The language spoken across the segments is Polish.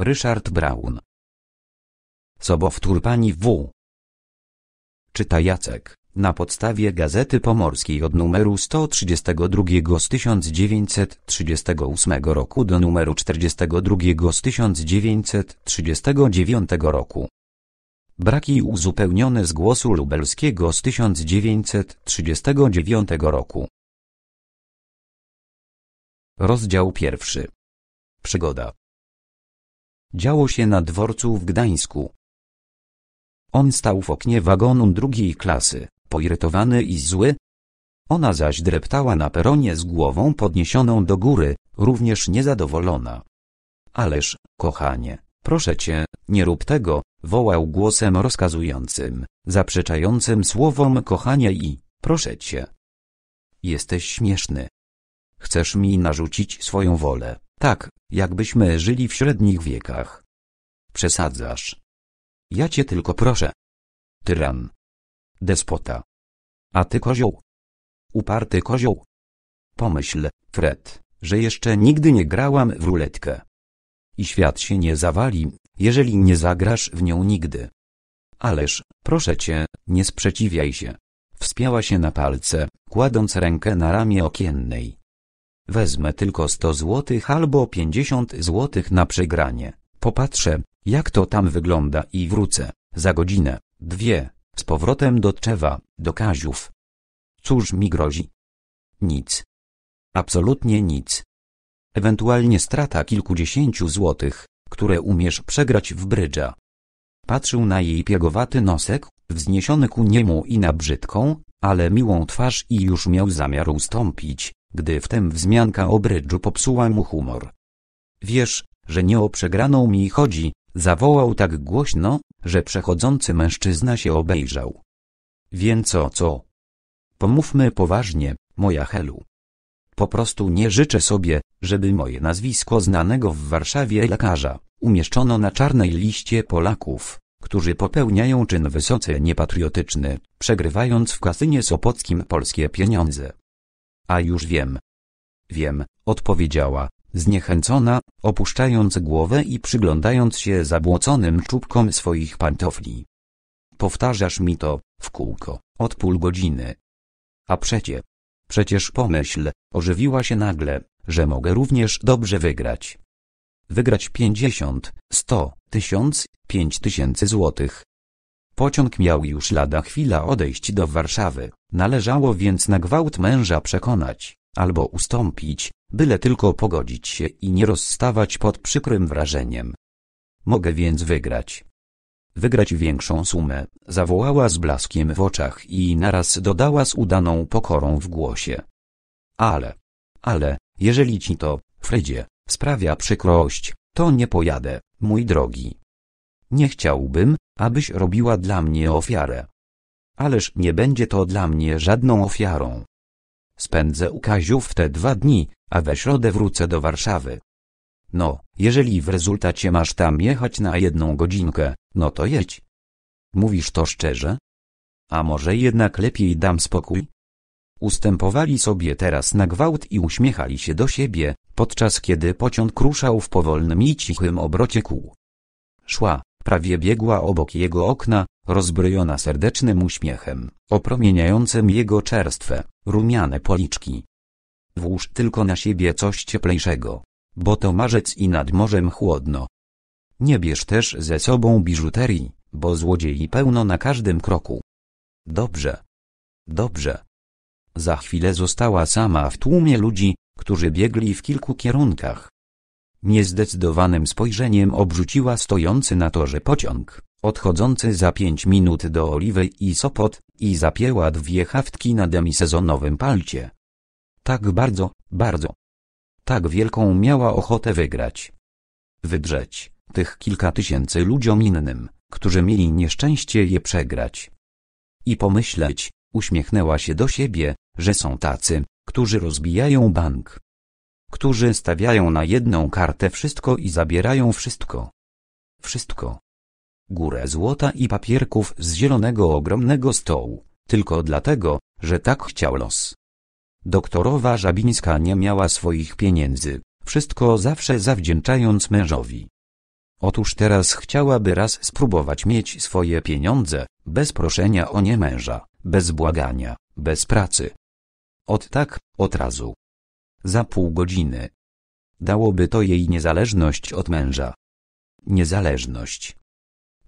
Ryszard Braun. Sobowtór pani W. Czyta Jacek, na podstawie Gazety Pomorskiej od numeru 132 z 1938 roku do numeru 42 z 1939 roku. Braki uzupełnione z głosu lubelskiego z 1939 roku. Rozdział pierwszy. Przygoda. Działo się na dworcu w Gdańsku. On stał w oknie wagonu drugiej klasy, poirytowany i zły. Ona zaś dreptała na peronie z głową podniesioną do góry, również niezadowolona. Ależ, kochanie, proszę cię, nie rób tego, wołał głosem rozkazującym, zaprzeczającym słowom kochania i, proszę cię. Jesteś śmieszny. Chcesz mi narzucić swoją wolę. Tak, jakbyśmy żyli w średnich wiekach. Przesadzasz. Ja cię tylko proszę. Tyran. Despota. A ty kozioł. Uparty kozioł. Pomyśl, Fred, że jeszcze nigdy nie grałam w ruletkę. I świat się nie zawali, jeżeli nie zagrasz w nią nigdy. Ależ, proszę cię, nie sprzeciwiaj się. Wspięła się na palce, kładąc rękę na ramię okiennej. Wezmę tylko 100 złotych albo 50 złotych na przegranie. Popatrzę, jak to tam wygląda i wrócę. Za godzinę, dwie, z powrotem do Czewa, do Kaziów. Cóż mi grozi? Nic. Absolutnie nic. Ewentualnie strata kilkudziesięciu złotych, które umiesz przegrać w brydża. Patrzył na jej piegowaty nosek, wzniesiony ku niemu i na brzydką, ale miłą twarz i już miał zamiar ustąpić, gdy wtem wzmianka o brydżu popsuła mu humor. Wiesz, że nie o przegraną mi chodzi, zawołał tak głośno, że przechodzący mężczyzna się obejrzał. Więc o co? Pomówmy poważnie, moja Helu. Po prostu nie życzę sobie, żeby moje nazwisko znanego w Warszawie lekarza umieszczono na czarnej liście Polaków, którzy popełniają czyn wysoce niepatriotyczny, przegrywając w kasynie sopockim polskie pieniądze. A już wiem. Wiem, odpowiedziała, zniechęcona, opuszczając głowę i przyglądając się zabłoconym czubkom swoich pantofli. Powtarzasz mi to, w kółko, od pół godziny. A przecie. Przecież pomyśl, ożywiła się nagle, że mogę również dobrze wygrać. Wygrać pięćdziesiąt, sto, tysiąc, pięć tysięcy złotych, Pociąg miał już lada chwila odejść do Warszawy, należało więc na gwałt męża przekonać, albo ustąpić, byle tylko pogodzić się i nie rozstawać pod przykrym wrażeniem. Mogę więc wygrać. Wygrać większą sumę, zawołała z blaskiem w oczach i naraz dodała z udaną pokorą w głosie. Ale, ale, jeżeli ci to, Fredzie, sprawia przykrość, to nie pojadę, mój drogi. Nie chciałbym, abyś robiła dla mnie ofiarę. Ależ nie będzie to dla mnie żadną ofiarą. Spędzę u Kaziów te dwa dni, a we środę wrócę do Warszawy. No, jeżeli w rezultacie masz tam jechać na jedną godzinkę, no to jedź. Mówisz to szczerze? A może jednak lepiej dam spokój? Ustępowali sobie teraz na gwałt i uśmiechali się do siebie, podczas kiedy pociąg ruszał w powolnym i cichym obrocie kół. Szła, prawie biegła obok jego okna, rozbrojona serdecznym uśmiechem, opromieniającym jego czerstwe, rumiane policzki. Włóż tylko na siebie coś cieplejszego, bo to marzec i nad morzem chłodno. Nie bierz też ze sobą biżuterii, bo złodziei pełno na każdym kroku. Dobrze. Dobrze. Za chwilę została sama w tłumie ludzi, którzy biegli w kilku kierunkach. Niezdecydowanym spojrzeniem obrzuciła stojący na torze pociąg, odchodzący za pięć minut do Oliwy i Sopot, i zapięła dwie haftki na demisezonowym palcie. Tak bardzo, bardzo. Tak wielką miała ochotę wygrać. Wydrzeć tych kilka tysięcy ludziom innym, którzy mieli nieszczęście je przegrać. I pomyśleć, uśmiechnęła się do siebie, że są tacy, którzy rozbijają bank, którzy stawiają na jedną kartę wszystko i zabierają wszystko. Wszystko. Górę złota i papierków z zielonego ogromnego stołu, tylko dlatego, że tak chciał los. Doktorowa Żabińska nie miała swoich pieniędzy, wszystko zawsze zawdzięczając mężowi. Otóż teraz chciałaby raz spróbować mieć swoje pieniądze, bez proszenia o nie męża, bez błagania, bez pracy. Od tak, od razu. Za pół godziny. Dałoby to jej niezależność od męża. Niezależność.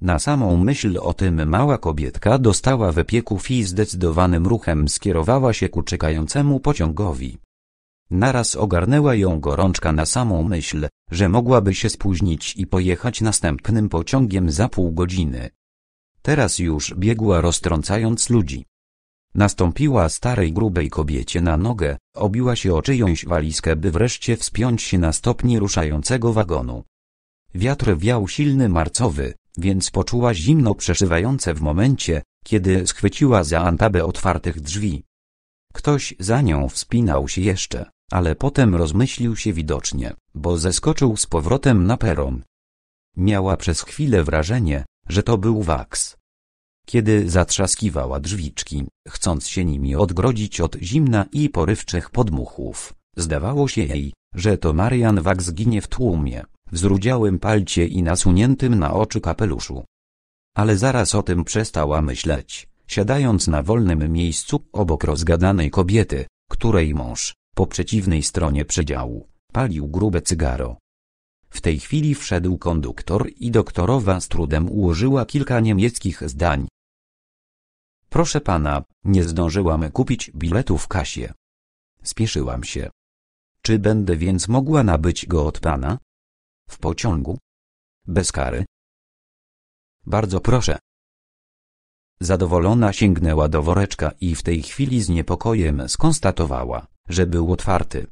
Na samą myśl o tym mała kobietka dostała wypieków i zdecydowanym ruchem skierowała się ku czekającemu pociągowi. Naraz ogarnęła ją gorączka na samą myśl, że mogłaby się spóźnić i pojechać następnym pociągiem za pół godziny. Teraz już biegła roztrącając ludzi. Nastąpiła starej grubej kobiecie na nogę, obiła się o czyjąś walizkę by wreszcie wspiąć się na stopni ruszającego wagonu. Wiatr wiał silny marcowy, więc poczuła zimno przeszywające w momencie, kiedy schwyciła za antabę otwartych drzwi. Ktoś za nią wspinał się jeszcze, ale potem rozmyślił się widocznie, bo zeskoczył z powrotem na peron. Miała przez chwilę wrażenie, że to był waks, kiedy zatrzaskiwała drzwiczki, chcąc się nimi odgrodzić od zimna i porywczych podmuchów. Zdawało się jej, że to Marian Wag zginie w tłumie, w zrudziałym palcie i nasuniętym na oczy kapeluszu. Ale zaraz o tym przestała myśleć, siadając na wolnym miejscu obok rozgadanej kobiety, której mąż, po przeciwnej stronie przedziału, palił grube cygaro. W tej chwili wszedł konduktor i doktorowa z trudem ułożyła kilka niemieckich zdań, Proszę pana, nie zdążyłam kupić biletu w kasie. Spieszyłam się. Czy będę więc mogła nabyć go od pana? W pociągu? Bez kary? Bardzo proszę. Zadowolona sięgnęła do woreczka i w tej chwili z niepokojem skonstatowała, że był otwarty.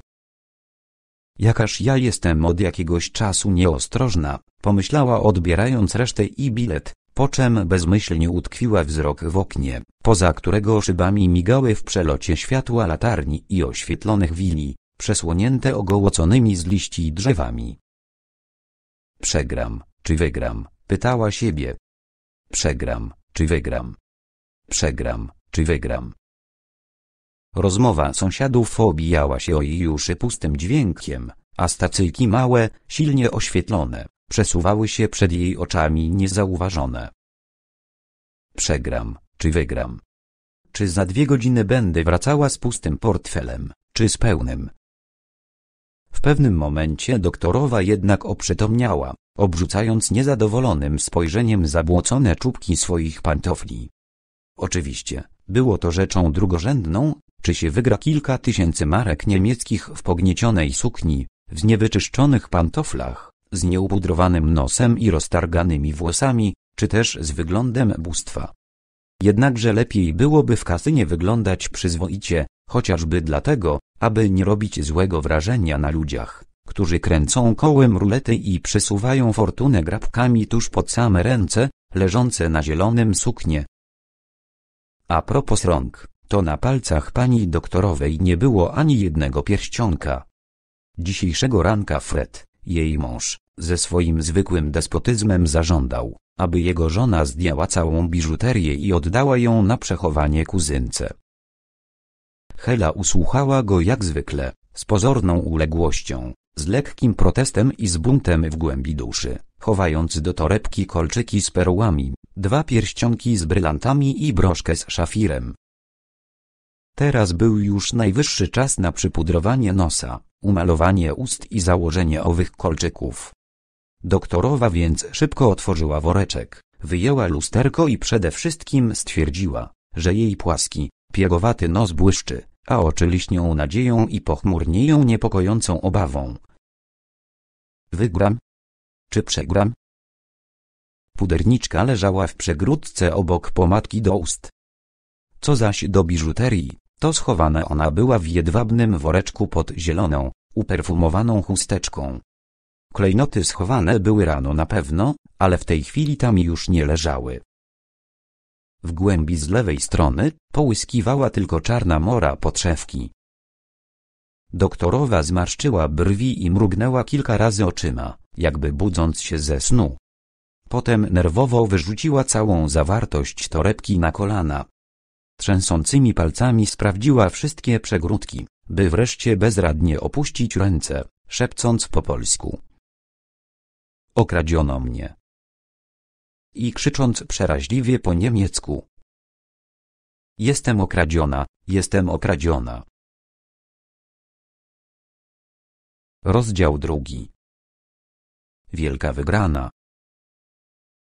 Jakaż ja jestem od jakiegoś czasu nieostrożna, pomyślała odbierając resztę i bilet, po czym bezmyślnie utkwiła wzrok w oknie, poza którego szybami migały w przelocie światła latarni i oświetlonych wili, przesłonięte ogołoconymi z liści drzewami. Przegram, czy wygram, pytała siebie. Przegram, czy wygram. Przegram, czy wygram. Rozmowa sąsiadów obijała się o jej uszy pustym dźwiękiem, a stacyjki małe, silnie oświetlone, przesuwały się przed jej oczami niezauważone. Przegram, czy wygram? Czy za dwie godziny będę wracała z pustym portfelem, czy z pełnym? W pewnym momencie doktorowa jednak oprzytomniała, obrzucając niezadowolonym spojrzeniem zabłocone czubki swoich pantofli. Oczywiście, było to rzeczą drugorzędną, czy się wygra kilka tysięcy marek niemieckich w pogniecionej sukni, w niewyczyszczonych pantoflach, z nieupudrowanym nosem i roztarganymi włosami, czy też z wyglądem bóstwa. Jednakże lepiej byłoby w kasynie wyglądać przyzwoicie, chociażby dlatego, aby nie robić złego wrażenia na ludziach, którzy kręcą kołem rulety i przesuwają fortunę grabkami tuż pod same ręce, leżące na zielonym suknie. A propos rąk, to na palcach pani doktorowej nie było ani jednego pierścionka. Dzisiejszego ranka Fred jej mąż, ze swoim zwykłym despotyzmem zażądał, aby jego żona zdjęła całą biżuterię i oddała ją na przechowanie kuzynce. Hela usłuchała go jak zwykle, z pozorną uległością, z lekkim protestem i z buntem w głębi duszy, chowając do torebki kolczyki z perłami, dwa pierścionki z brylantami i broszkę z szafirem. Teraz był już najwyższy czas na przypudrowanie nosa umalowanie ust i założenie owych kolczyków. Doktorowa więc szybko otworzyła woreczek, wyjęła lusterko i przede wszystkim stwierdziła, że jej płaski, piegowaty nos błyszczy, a oczy liśnią nadzieją i pochmurnieją niepokojącą obawą. Wygram? Czy przegram? Puderniczka leżała w przegródce obok pomadki do ust. Co zaś do biżuterii, to schowane ona była w jedwabnym woreczku pod zieloną, uperfumowaną chusteczką. Klejnoty schowane były rano na pewno, ale w tej chwili tam już nie leżały. W głębi z lewej strony połyskiwała tylko czarna mora podszewki. Doktorowa zmarszczyła brwi i mrugnęła kilka razy oczyma, jakby budząc się ze snu. Potem nerwowo wyrzuciła całą zawartość torebki na kolana. Trzęsącymi palcami sprawdziła wszystkie przegródki, by wreszcie bezradnie opuścić ręce, szepcąc po polsku. Okradziono mnie. I krzycząc przeraźliwie po niemiecku. Jestem okradziona, jestem okradziona. Rozdział drugi. Wielka wygrana.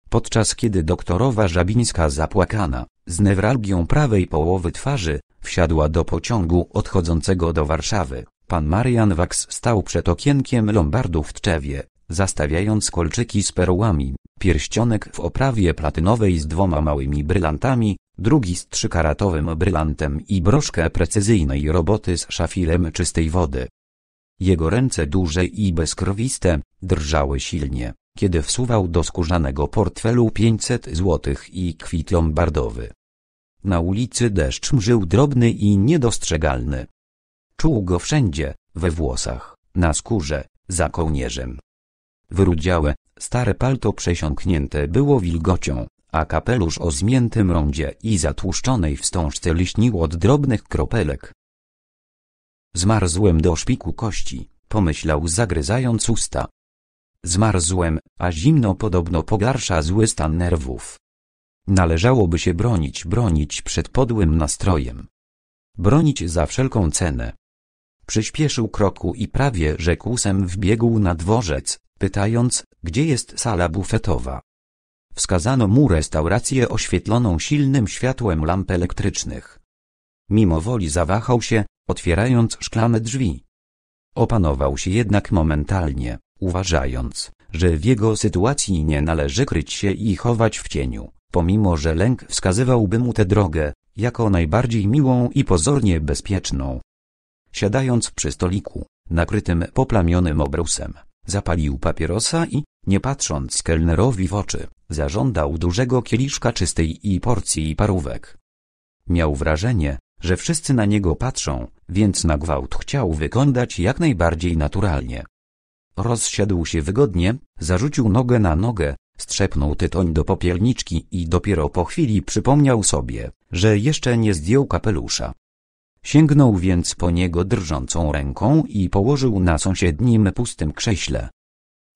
Podczas kiedy doktorowa Żabińska zapłakana, z newralgią prawej połowy twarzy, wsiadła do pociągu odchodzącego do Warszawy, pan Marian Waks stał przed okienkiem Lombardu w Tczewie, zastawiając kolczyki z perłami, pierścionek w oprawie platynowej z dwoma małymi brylantami, drugi z trzykaratowym brylantem i broszkę precyzyjnej roboty z szafirem czystej wody. Jego ręce duże i bezkrwiste, drżały silnie, kiedy wsuwał do skórzanego portfelu 500 złotych i kwit lombardowy. Na ulicy deszcz mżył drobny i niedostrzegalny. Czuł go wszędzie, we włosach, na skórze, za kołnierzem. Wyrudziałe, stare palto przesiąknięte było wilgocią, a kapelusz o zmiętym rondzie i zatłuszczonej wstążce liśnił od drobnych kropelek. Zmarzłem do szpiku kości, pomyślał zagryzając usta. Zmarzłem, a zimno podobno pogarsza zły stan nerwów. Należałoby się bronić, bronić przed podłym nastrojem. Bronić za wszelką cenę. Przyspieszył kroku i prawie że wbiegł na dworzec, pytając, gdzie jest sala bufetowa. Wskazano mu restaurację oświetloną silnym światłem lamp elektrycznych. Mimo woli zawahał się, otwierając szklane drzwi. Opanował się jednak momentalnie uważając, że w jego sytuacji nie należy kryć się i chować w cieniu, pomimo że lęk wskazywałby mu tę drogę, jako najbardziej miłą i pozornie bezpieczną. Siadając przy stoliku, nakrytym poplamionym obrusem, zapalił papierosa i, nie patrząc kelnerowi w oczy, zażądał dużego kieliszka czystej i porcji parówek. Miał wrażenie, że wszyscy na niego patrzą, więc na gwałt chciał wyglądać jak najbardziej naturalnie. Rozsiadł się wygodnie, zarzucił nogę na nogę, strzepnął tytoń do popielniczki i dopiero po chwili przypomniał sobie, że jeszcze nie zdjął kapelusza. Sięgnął więc po niego drżącą ręką i położył na sąsiednim pustym krześle.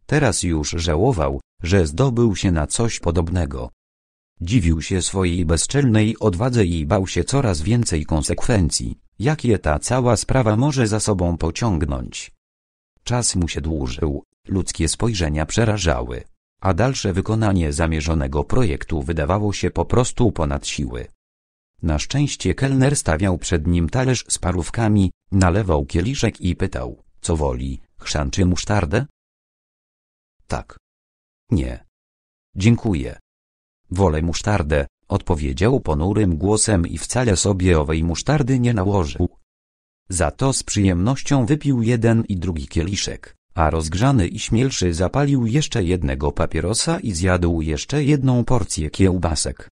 Teraz już żałował, że zdobył się na coś podobnego. Dziwił się swojej bezczelnej odwadze i bał się coraz więcej konsekwencji, jakie ta cała sprawa może za sobą pociągnąć. Czas mu się dłużył, ludzkie spojrzenia przerażały, a dalsze wykonanie zamierzonego projektu wydawało się po prostu ponad siły. Na szczęście kelner stawiał przed nim talerz z parówkami, nalewał kieliszek i pytał, co woli, chrzan czy musztardę? Tak. Nie. Dziękuję. Wolę musztardę, odpowiedział ponurym głosem i wcale sobie owej musztardy nie nałożył. Za to z przyjemnością wypił jeden i drugi kieliszek, a rozgrzany i śmielszy zapalił jeszcze jednego papierosa i zjadł jeszcze jedną porcję kiełbasek.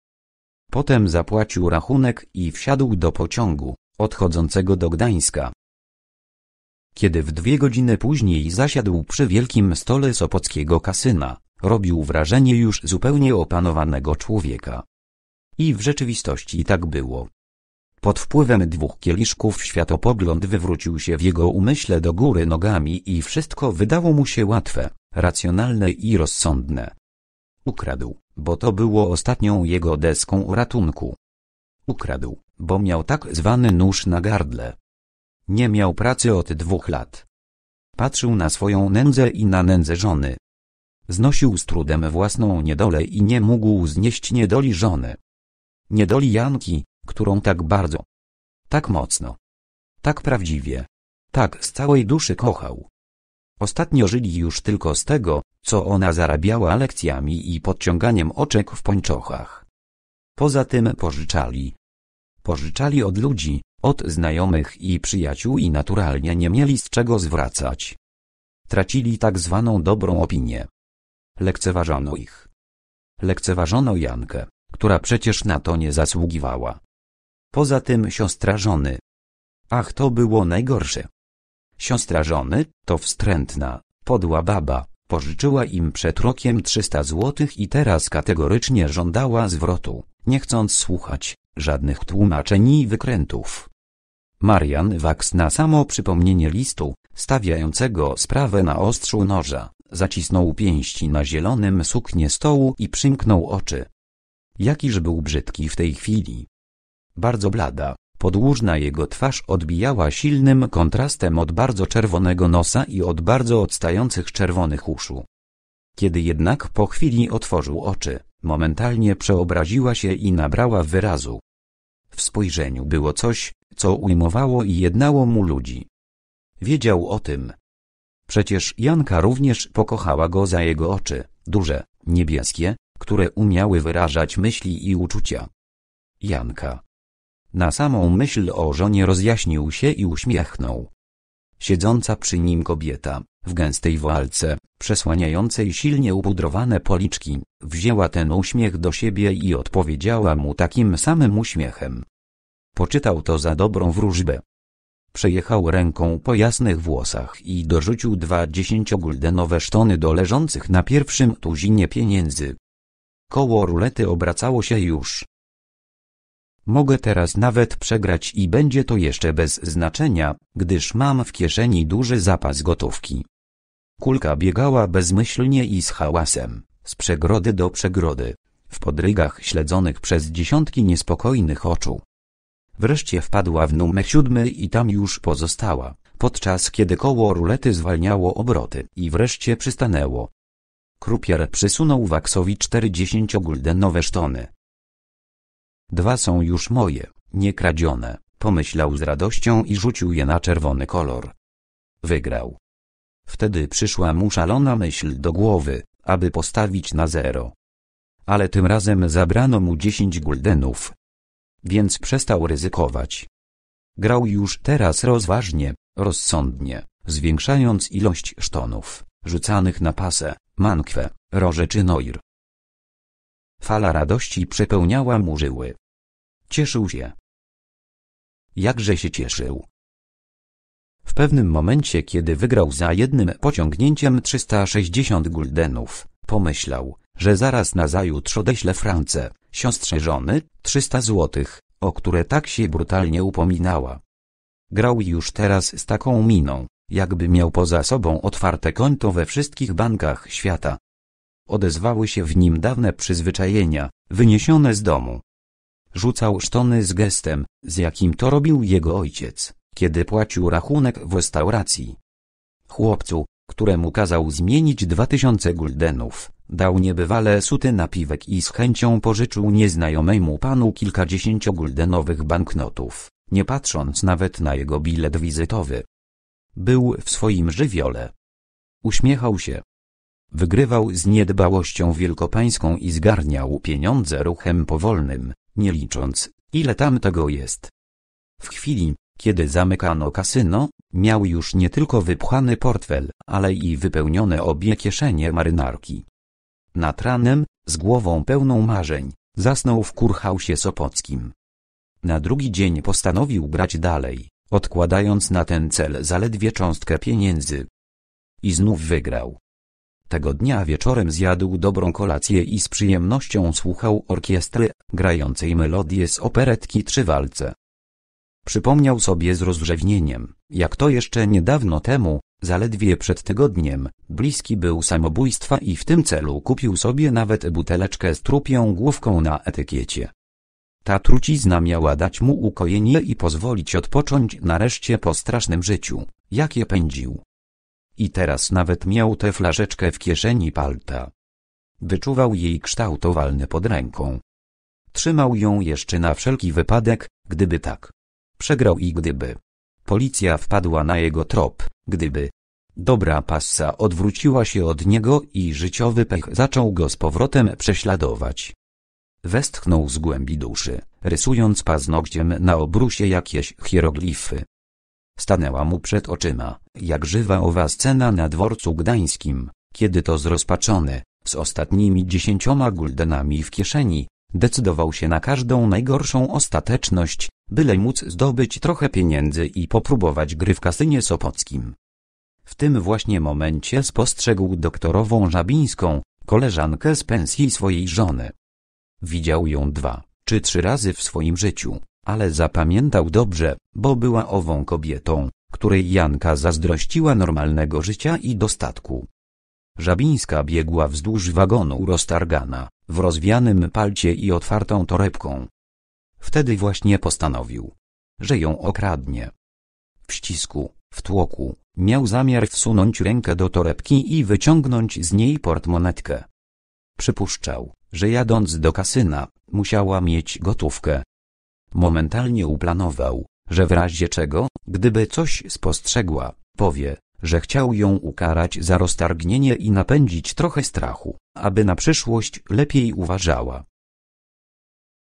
Potem zapłacił rachunek i wsiadł do pociągu, odchodzącego do Gdańska. Kiedy w dwie godziny później zasiadł przy wielkim stole Sopockiego kasyna, robił wrażenie już zupełnie opanowanego człowieka. I w rzeczywistości tak było. Pod wpływem dwóch kieliszków światopogląd wywrócił się w jego umyśle do góry nogami i wszystko wydało mu się łatwe, racjonalne i rozsądne. Ukradł, bo to było ostatnią jego deską ratunku. Ukradł, bo miał tak zwany nóż na gardle. Nie miał pracy od dwóch lat. Patrzył na swoją nędzę i na nędzę żony. Znosił z trudem własną niedolę i nie mógł znieść niedoli żony. Niedoli Janki, którą tak bardzo, tak mocno, tak prawdziwie, tak z całej duszy kochał. Ostatnio żyli już tylko z tego, co ona zarabiała lekcjami i podciąganiem oczek w pończochach. Poza tym pożyczali. Pożyczali od ludzi, od znajomych i przyjaciół i naturalnie nie mieli z czego zwracać. Tracili tak zwaną dobrą opinię. Lekceważono ich. Lekceważono Jankę, która przecież na to nie zasługiwała. Poza tym siostra żony. Ach, to było najgorsze. Siostra żony, to wstrętna, podła baba, pożyczyła im przed rokiem 300 złotych i teraz kategorycznie żądała zwrotu, nie chcąc słuchać żadnych tłumaczeń i wykrętów. Marian Waks na samo przypomnienie listu, stawiającego sprawę na ostrzu noża, zacisnął pięści na zielonym suknie stołu i przymknął oczy. Jakiż był brzydki w tej chwili bardzo blada. Podłużna jego twarz odbijała silnym kontrastem od bardzo czerwonego nosa i od bardzo odstających czerwonych uszu. Kiedy jednak po chwili otworzył oczy, momentalnie przeobraziła się i nabrała wyrazu. W spojrzeniu było coś, co ujmowało i jednało mu ludzi. Wiedział o tym. Przecież Janka również pokochała go za jego oczy, duże, niebieskie, które umiały wyrażać myśli i uczucia. Janka na samą myśl o żonie rozjaśnił się i uśmiechnął. Siedząca przy nim kobieta, w gęstej walce, przesłaniającej silnie upudrowane policzki, wzięła ten uśmiech do siebie i odpowiedziała mu takim samym uśmiechem. Poczytał to za dobrą wróżbę. Przejechał ręką po jasnych włosach i dorzucił dwa dziesięcioguldenowe sztony do leżących na pierwszym tuzinie pieniędzy. Koło rulety obracało się już. Mogę teraz nawet przegrać i będzie to jeszcze bez znaczenia, gdyż mam w kieszeni duży zapas gotówki. Kulka biegała bezmyślnie i z hałasem, z przegrody do przegrody, w podrygach śledzonych przez dziesiątki niespokojnych oczu. Wreszcie wpadła w numer siódmy i tam już pozostała, podczas kiedy koło rulety zwalniało obroty i wreszcie przystanęło. Krupier przysunął Waksowi czterdziesięcioguldennowe sztony. Dwa są już moje, niekradzione, pomyślał z radością i rzucił je na czerwony kolor. Wygrał. Wtedy przyszła mu szalona myśl do głowy, aby postawić na zero. Ale tym razem zabrano mu dziesięć guldenów. Więc przestał ryzykować. Grał już teraz rozważnie, rozsądnie, zwiększając ilość sztonów, rzucanych na pasę, mankwę, roże czy noir. Fala radości przepełniała mu żyły. Cieszył się. Jakże się cieszył. W pewnym momencie, kiedy wygrał za jednym pociągnięciem 360 guldenów, pomyślał, że zaraz na zajutrz odeślę France, siostrze żony, 300 złotych, o które tak się brutalnie upominała. Grał już teraz z taką miną, jakby miał poza sobą otwarte konto we wszystkich bankach świata odezwały się w nim dawne przyzwyczajenia, wyniesione z domu. Rzucał sztony z gestem, z jakim to robił jego ojciec, kiedy płacił rachunek w restauracji. Chłopcu, któremu kazał zmienić dwa tysiące guldenów, dał niebywale suty napiwek i z chęcią pożyczył nieznajomemu panu kilkadziesięcioguldenowych banknotów, nie patrząc nawet na jego bilet wizytowy. Był w swoim żywiole. Uśmiechał się, Wygrywał z niedbałością wielkopańską i zgarniał pieniądze ruchem powolnym, nie licząc, ile tam tego jest. W chwili, kiedy zamykano kasyno, miał już nie tylko wypchany portfel, ale i wypełnione obie kieszenie marynarki. Nad ranem, z głową pełną marzeń, zasnął w kurhausie sopockim. Na drugi dzień postanowił grać dalej, odkładając na ten cel zaledwie cząstkę pieniędzy. I znów wygrał. Tego dnia wieczorem zjadł dobrą kolację i z przyjemnością słuchał orkiestry, grającej melodie z operetki Trzy walce. Przypomniał sobie z rozrzewnieniem, jak to jeszcze niedawno temu, zaledwie przed tygodniem, bliski był samobójstwa i w tym celu kupił sobie nawet buteleczkę z trupią główką na etykiecie. Ta trucizna miała dać mu ukojenie i pozwolić odpocząć nareszcie po strasznym życiu, jakie pędził. I teraz nawet miał tę flaszeczkę w kieszeni palta. Wyczuwał jej kształt owalny pod ręką. Trzymał ją jeszcze na wszelki wypadek, gdyby tak. Przegrał i gdyby. Policja wpadła na jego trop, gdyby. Dobra passa odwróciła się od niego i życiowy pech zaczął go z powrotem prześladować. Westchnął z głębi duszy, rysując paznokciem na obrusie jakieś hieroglify. Stanęła mu przed oczyma, jak żywa owa scena na dworcu gdańskim, kiedy to zrozpaczony, z ostatnimi dziesięcioma guldenami w kieszeni, decydował się na każdą najgorszą ostateczność, byle móc zdobyć trochę pieniędzy i popróbować gry w kasynie sopockim. W tym właśnie momencie spostrzegł doktorową Żabińską, koleżankę z pensji swojej żony. Widział ją dwa czy trzy razy w swoim życiu, ale zapamiętał dobrze, bo była ową kobietą, której Janka zazdrościła normalnego życia i dostatku. Żabińska biegła wzdłuż wagonu roztargana, w rozwianym palcie i otwartą torebką. Wtedy właśnie postanowił, że ją okradnie. W ścisku, w tłoku, miał zamiar wsunąć rękę do torebki i wyciągnąć z niej portmonetkę. Przypuszczał, że jadąc do kasyna, musiała mieć gotówkę, Momentalnie uplanował, że w razie czego, gdyby coś spostrzegła, powie, że chciał ją ukarać za roztargnienie i napędzić trochę strachu, aby na przyszłość lepiej uważała.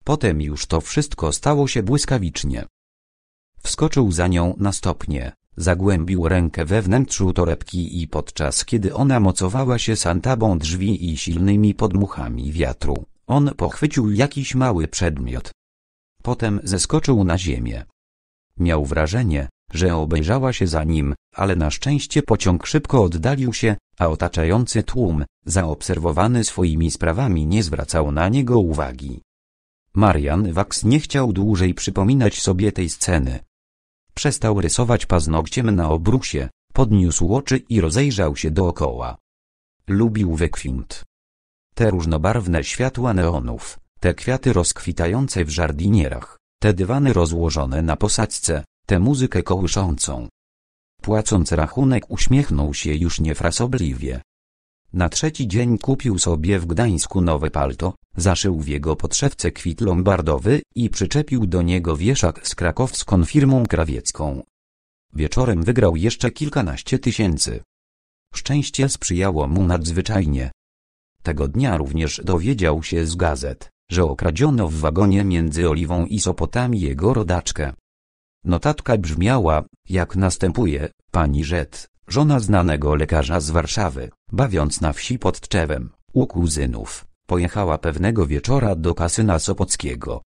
Potem już to wszystko stało się błyskawicznie. Wskoczył za nią na stopnie, zagłębił rękę we wnętrzu torebki i podczas kiedy ona mocowała się santabą drzwi i silnymi podmuchami wiatru, on pochwycił jakiś mały przedmiot, Potem zeskoczył na ziemię. Miał wrażenie, że obejrzała się za nim, ale na szczęście pociąg szybko oddalił się, a otaczający tłum, zaobserwowany swoimi sprawami nie zwracał na niego uwagi. Marian Wax nie chciał dłużej przypominać sobie tej sceny. Przestał rysować paznokciem na obrusie, podniósł oczy i rozejrzał się dookoła. Lubił wykwint. Te różnobarwne światła neonów, te kwiaty rozkwitające w żardinierach, te dywany rozłożone na posadzce, tę muzykę kołyszącą. Płacąc rachunek uśmiechnął się już niefrasobliwie. Na trzeci dzień kupił sobie w Gdańsku nowe palto, zaszył w jego podszewce kwit lombardowy i przyczepił do niego wieszak z krakowską firmą krawiecką. Wieczorem wygrał jeszcze kilkanaście tysięcy. Szczęście sprzyjało mu nadzwyczajnie. Tego dnia również dowiedział się z gazet, że okradziono w wagonie między Oliwą i Sopotami jego rodaczkę. Notatka brzmiała, jak następuje, pani Rzet, żona znanego lekarza z Warszawy, bawiąc na wsi pod Tczewem, u kuzynów, pojechała pewnego wieczora do kasyna Sopockiego.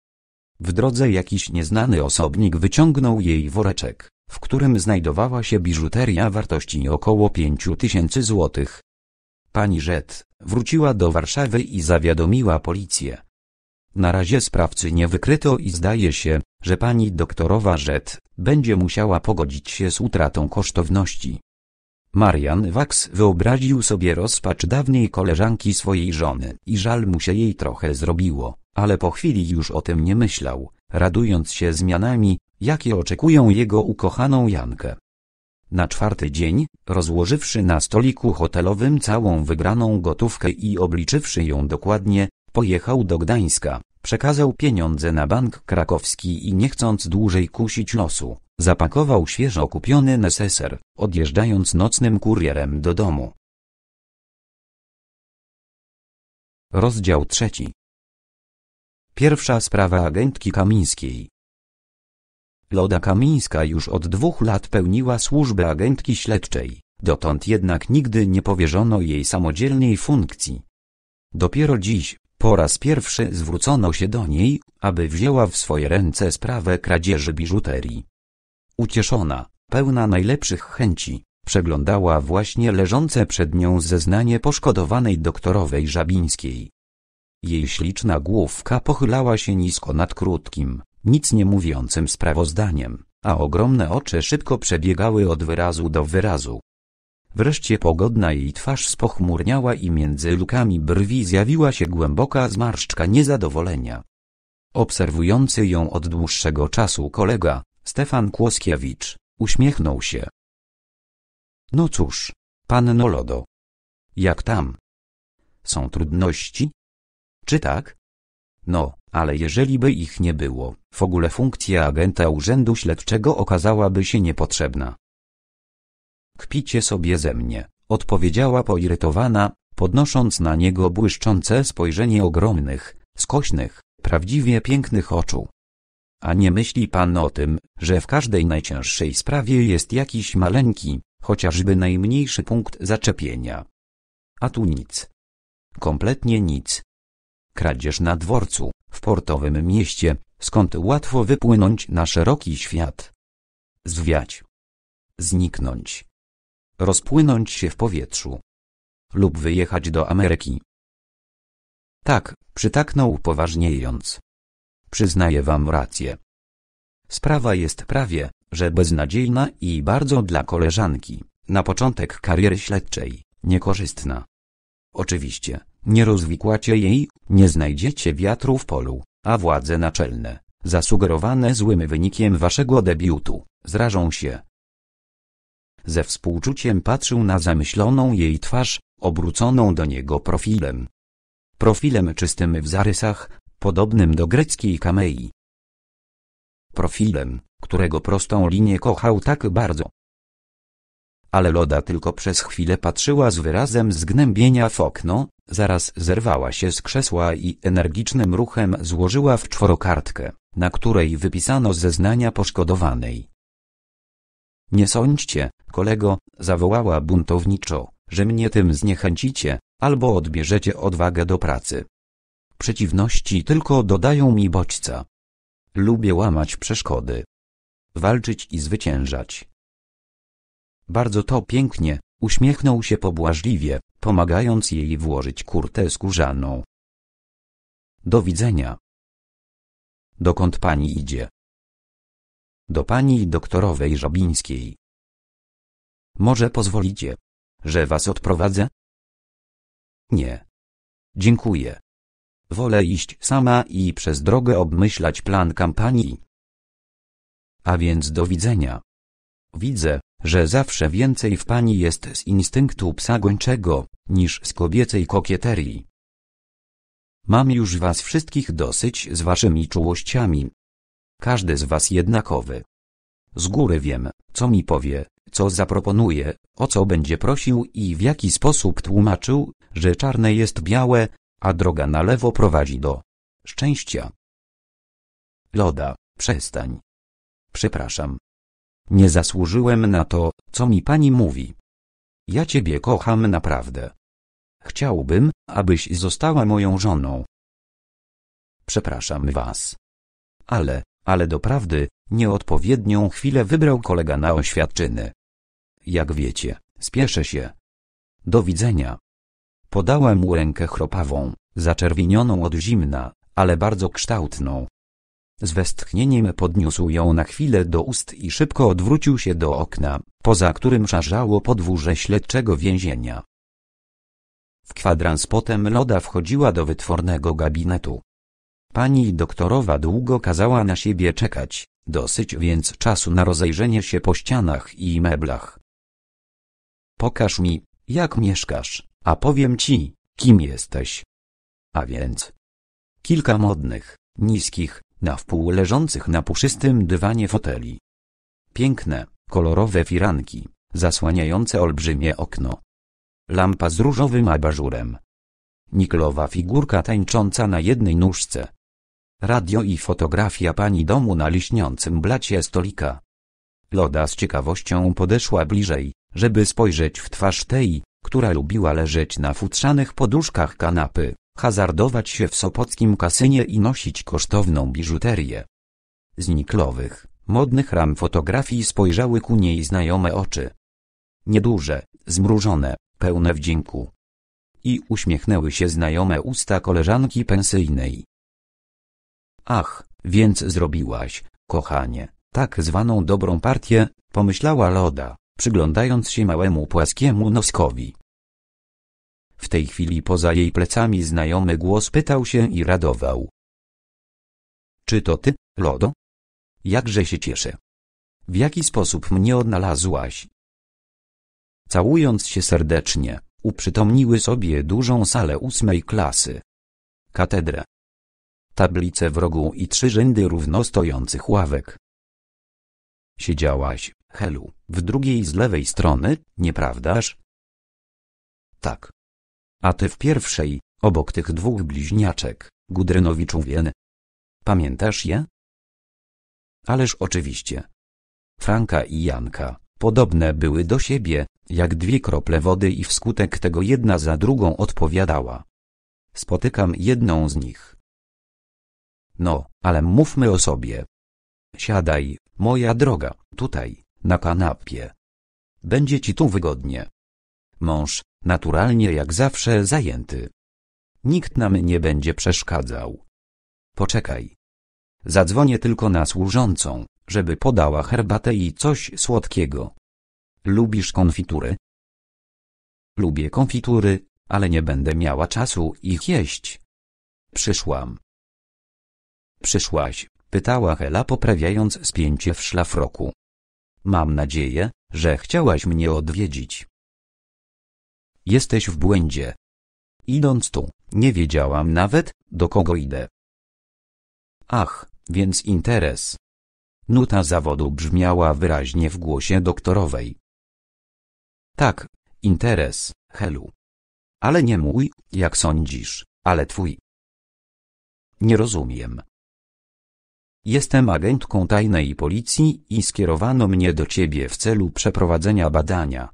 W drodze jakiś nieznany osobnik wyciągnął jej woreczek, w którym znajdowała się biżuteria wartości około pięciu tysięcy złotych. Pani Rzet wróciła do Warszawy i zawiadomiła policję. Na razie sprawcy nie wykryto i zdaje się, że pani doktorowa Rzet będzie musiała pogodzić się z utratą kosztowności. Marian Wax wyobraził sobie rozpacz dawnej koleżanki swojej żony i żal mu się jej trochę zrobiło, ale po chwili już o tym nie myślał, radując się zmianami, jakie oczekują jego ukochaną Jankę. Na czwarty dzień, rozłożywszy na stoliku hotelowym całą wygraną gotówkę i obliczywszy ją dokładnie, Pojechał do Gdańska, przekazał pieniądze na bank krakowski i nie chcąc dłużej kusić losu, zapakował świeżo kupiony neseser, odjeżdżając nocnym kurierem do domu. Rozdział trzeci. Pierwsza sprawa agentki Kamińskiej. Loda Kamińska już od dwóch lat pełniła służbę agentki śledczej, dotąd jednak nigdy nie powierzono jej samodzielnej funkcji. Dopiero dziś, po raz pierwszy zwrócono się do niej, aby wzięła w swoje ręce sprawę kradzieży biżuterii. Ucieszona, pełna najlepszych chęci, przeglądała właśnie leżące przed nią zeznanie poszkodowanej doktorowej Żabińskiej. Jej śliczna główka pochylała się nisko nad krótkim, nic nie mówiącym sprawozdaniem, a ogromne oczy szybko przebiegały od wyrazu do wyrazu, Wreszcie pogodna jej twarz spochmurniała i między lukami brwi zjawiła się głęboka zmarszczka niezadowolenia. Obserwujący ją od dłuższego czasu kolega, Stefan Kłoskiewicz, uśmiechnął się. No cóż, panno Lodo. Jak tam? Są trudności? Czy tak? No, ale jeżeli by ich nie było, w ogóle funkcja agenta urzędu śledczego okazałaby się niepotrzebna. Kpicie sobie ze mnie, odpowiedziała poirytowana, podnosząc na niego błyszczące spojrzenie ogromnych, skośnych, prawdziwie pięknych oczu. A nie myśli pan o tym, że w każdej najcięższej sprawie jest jakiś maleńki, chociażby najmniejszy punkt zaczepienia. A tu nic. Kompletnie nic. Kradzież na dworcu, w portowym mieście, skąd łatwo wypłynąć na szeroki świat. Zwiać. Zniknąć rozpłynąć się w powietrzu lub wyjechać do Ameryki. Tak, przytaknął poważniejąc. Przyznaję wam rację. Sprawa jest prawie, że beznadziejna i bardzo dla koleżanki, na początek kariery śledczej, niekorzystna. Oczywiście, nie rozwikłacie jej, nie znajdziecie wiatru w polu, a władze naczelne, zasugerowane złym wynikiem waszego debiutu, zrażą się, ze współczuciem patrzył na zamyśloną jej twarz, obróconą do niego profilem. Profilem czystym w zarysach, podobnym do greckiej kamei. Profilem, którego prostą linię kochał tak bardzo. Ale Loda tylko przez chwilę patrzyła z wyrazem zgnębienia w okno, zaraz zerwała się z krzesła i energicznym ruchem złożyła w czworokartkę, na której wypisano zeznania poszkodowanej. Nie sądźcie, kolego, zawołała buntowniczo, że mnie tym zniechęcicie, albo odbierzecie odwagę do pracy. Przeciwności tylko dodają mi bodźca. Lubię łamać przeszkody. Walczyć i zwyciężać. Bardzo to pięknie, uśmiechnął się pobłażliwie, pomagając jej włożyć kurtę skórzaną. Do widzenia. Dokąd pani idzie? do pani doktorowej Żabińskiej. Może pozwolicie, że was odprowadzę? Nie. Dziękuję. Wolę iść sama i przez drogę obmyślać plan kampanii. A więc do widzenia. Widzę, że zawsze więcej w pani jest z instynktu psa gończego, niż z kobiecej kokieterii. Mam już was wszystkich dosyć z waszymi czułościami każdy z was jednakowy. Z góry wiem, co mi powie, co zaproponuje, o co będzie prosił i w jaki sposób tłumaczył, że czarne jest białe, a droga na lewo prowadzi do szczęścia. Loda, przestań. Przepraszam. Nie zasłużyłem na to, co mi pani mówi. Ja ciebie kocham naprawdę. Chciałbym, abyś została moją żoną. Przepraszam was. Ale, ale doprawdy nieodpowiednią chwilę wybrał kolega na oświadczyny. Jak wiecie, spieszę się. Do widzenia. Podałem mu rękę chropawą, zaczerwienioną od zimna, ale bardzo kształtną. Z westchnieniem podniósł ją na chwilę do ust i szybko odwrócił się do okna, poza którym szarzało podwórze śledczego więzienia. W kwadrans potem Loda wchodziła do wytwornego gabinetu, Pani doktorowa długo kazała na siebie czekać, dosyć więc czasu na rozejrzenie się po ścianach i meblach. Pokaż mi, jak mieszkasz, a powiem ci, kim jesteś. A więc. Kilka modnych, niskich, na wpół leżących na puszystym dywanie foteli. Piękne, kolorowe firanki, zasłaniające olbrzymie okno. Lampa z różowym abażurem. Niklowa figurka tańcząca na jednej nóżce, Radio i fotografia pani domu na liśniącym blacie stolika. Loda z ciekawością podeszła bliżej, żeby spojrzeć w twarz tej, która lubiła leżeć na futrzanych poduszkach kanapy, hazardować się w sopockim kasynie i nosić kosztowną biżuterię. Z niklowych, modnych ram fotografii spojrzały ku niej znajome oczy. Nieduże, zmrużone, pełne wdzięku. I uśmiechnęły się znajome usta koleżanki pensyjnej. Ach, więc zrobiłaś, kochanie, tak zwaną dobrą partię, pomyślała Loda, przyglądając się małemu płaskiemu noskowi. W tej chwili poza jej plecami znajomy głos pytał się i radował. Czy to ty, Lodo? Jakże się cieszę. W jaki sposób mnie odnalazłaś? Całując się serdecznie, uprzytomniły sobie dużą salę ósmej klasy. Katedrę, tablice w rogu i trzy rzędy równostojących ławek. Siedziałaś, Helu, w drugiej z lewej strony, nieprawdaż? Tak. A ty w pierwszej, obok tych dwóch bliźniaczek, Gudrynowiczu wien. Pamiętasz je? Ależ oczywiście. Franka i Janka, podobne były do siebie, jak dwie krople wody i wskutek tego jedna za drugą odpowiadała. Spotykam jedną z nich no, ale mówmy o sobie. Siadaj, moja droga, tutaj, na kanapie. Będzie ci tu wygodnie. Mąż, naturalnie jak zawsze zajęty. Nikt nam nie będzie przeszkadzał. Poczekaj. Zadzwonię tylko na służącą, żeby podała herbatę i coś słodkiego. Lubisz konfitury? Lubię konfitury, ale nie będę miała czasu ich jeść. Przyszłam, Przyszłaś, pytała Hela poprawiając spięcie w szlafroku. Mam nadzieję, że chciałaś mnie odwiedzić. Jesteś w błędzie. Idąc tu, nie wiedziałam nawet, do kogo idę. Ach, więc interes. Nuta zawodu brzmiała wyraźnie w głosie doktorowej. Tak, interes, Helu. Ale nie mój, jak sądzisz, ale twój. Nie rozumiem, Jestem agentką tajnej policji i skierowano mnie do ciebie w celu przeprowadzenia badania.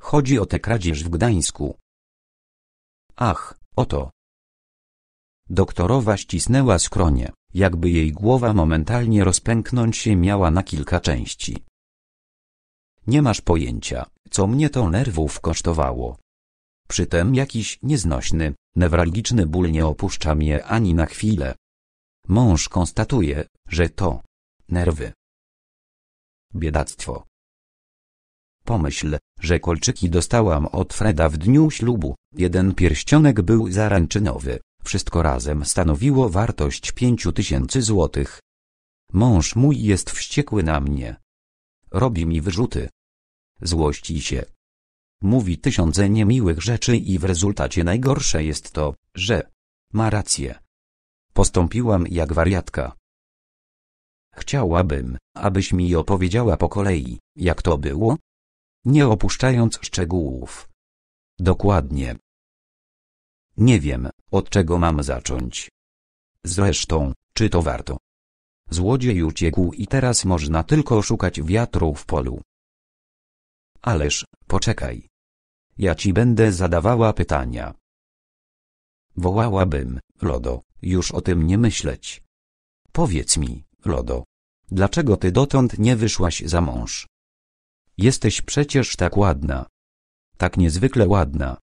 Chodzi o tę kradzież w Gdańsku. Ach, oto. Doktorowa ścisnęła skronie, jakby jej głowa momentalnie rozpęknąć się miała na kilka części. Nie masz pojęcia, co mnie to nerwów kosztowało. Przytem jakiś nieznośny, newralgiczny ból nie opuszcza mnie ani na chwilę. Mąż konstatuje, że to nerwy. Biedactwo. Pomyśl, że kolczyki dostałam od Freda w dniu ślubu. Jeden pierścionek był zaręczynowy, Wszystko razem stanowiło wartość pięciu tysięcy złotych. Mąż mój jest wściekły na mnie. Robi mi wyrzuty. Złości się. Mówi tysiące niemiłych rzeczy i w rezultacie najgorsze jest to, że ma rację. Postąpiłam jak wariatka. Chciałabym, abyś mi opowiedziała po kolei, jak to było? Nie opuszczając szczegółów. Dokładnie. Nie wiem, od czego mam zacząć. Zresztą, czy to warto? Złodziej uciekł i teraz można tylko szukać wiatru w polu. Ależ, poczekaj. Ja ci będę zadawała pytania. Wołałabym, Lodo, już o tym nie myśleć. Powiedz mi, Lodo, dlaczego ty dotąd nie wyszłaś za mąż? Jesteś przecież tak ładna. Tak niezwykle ładna.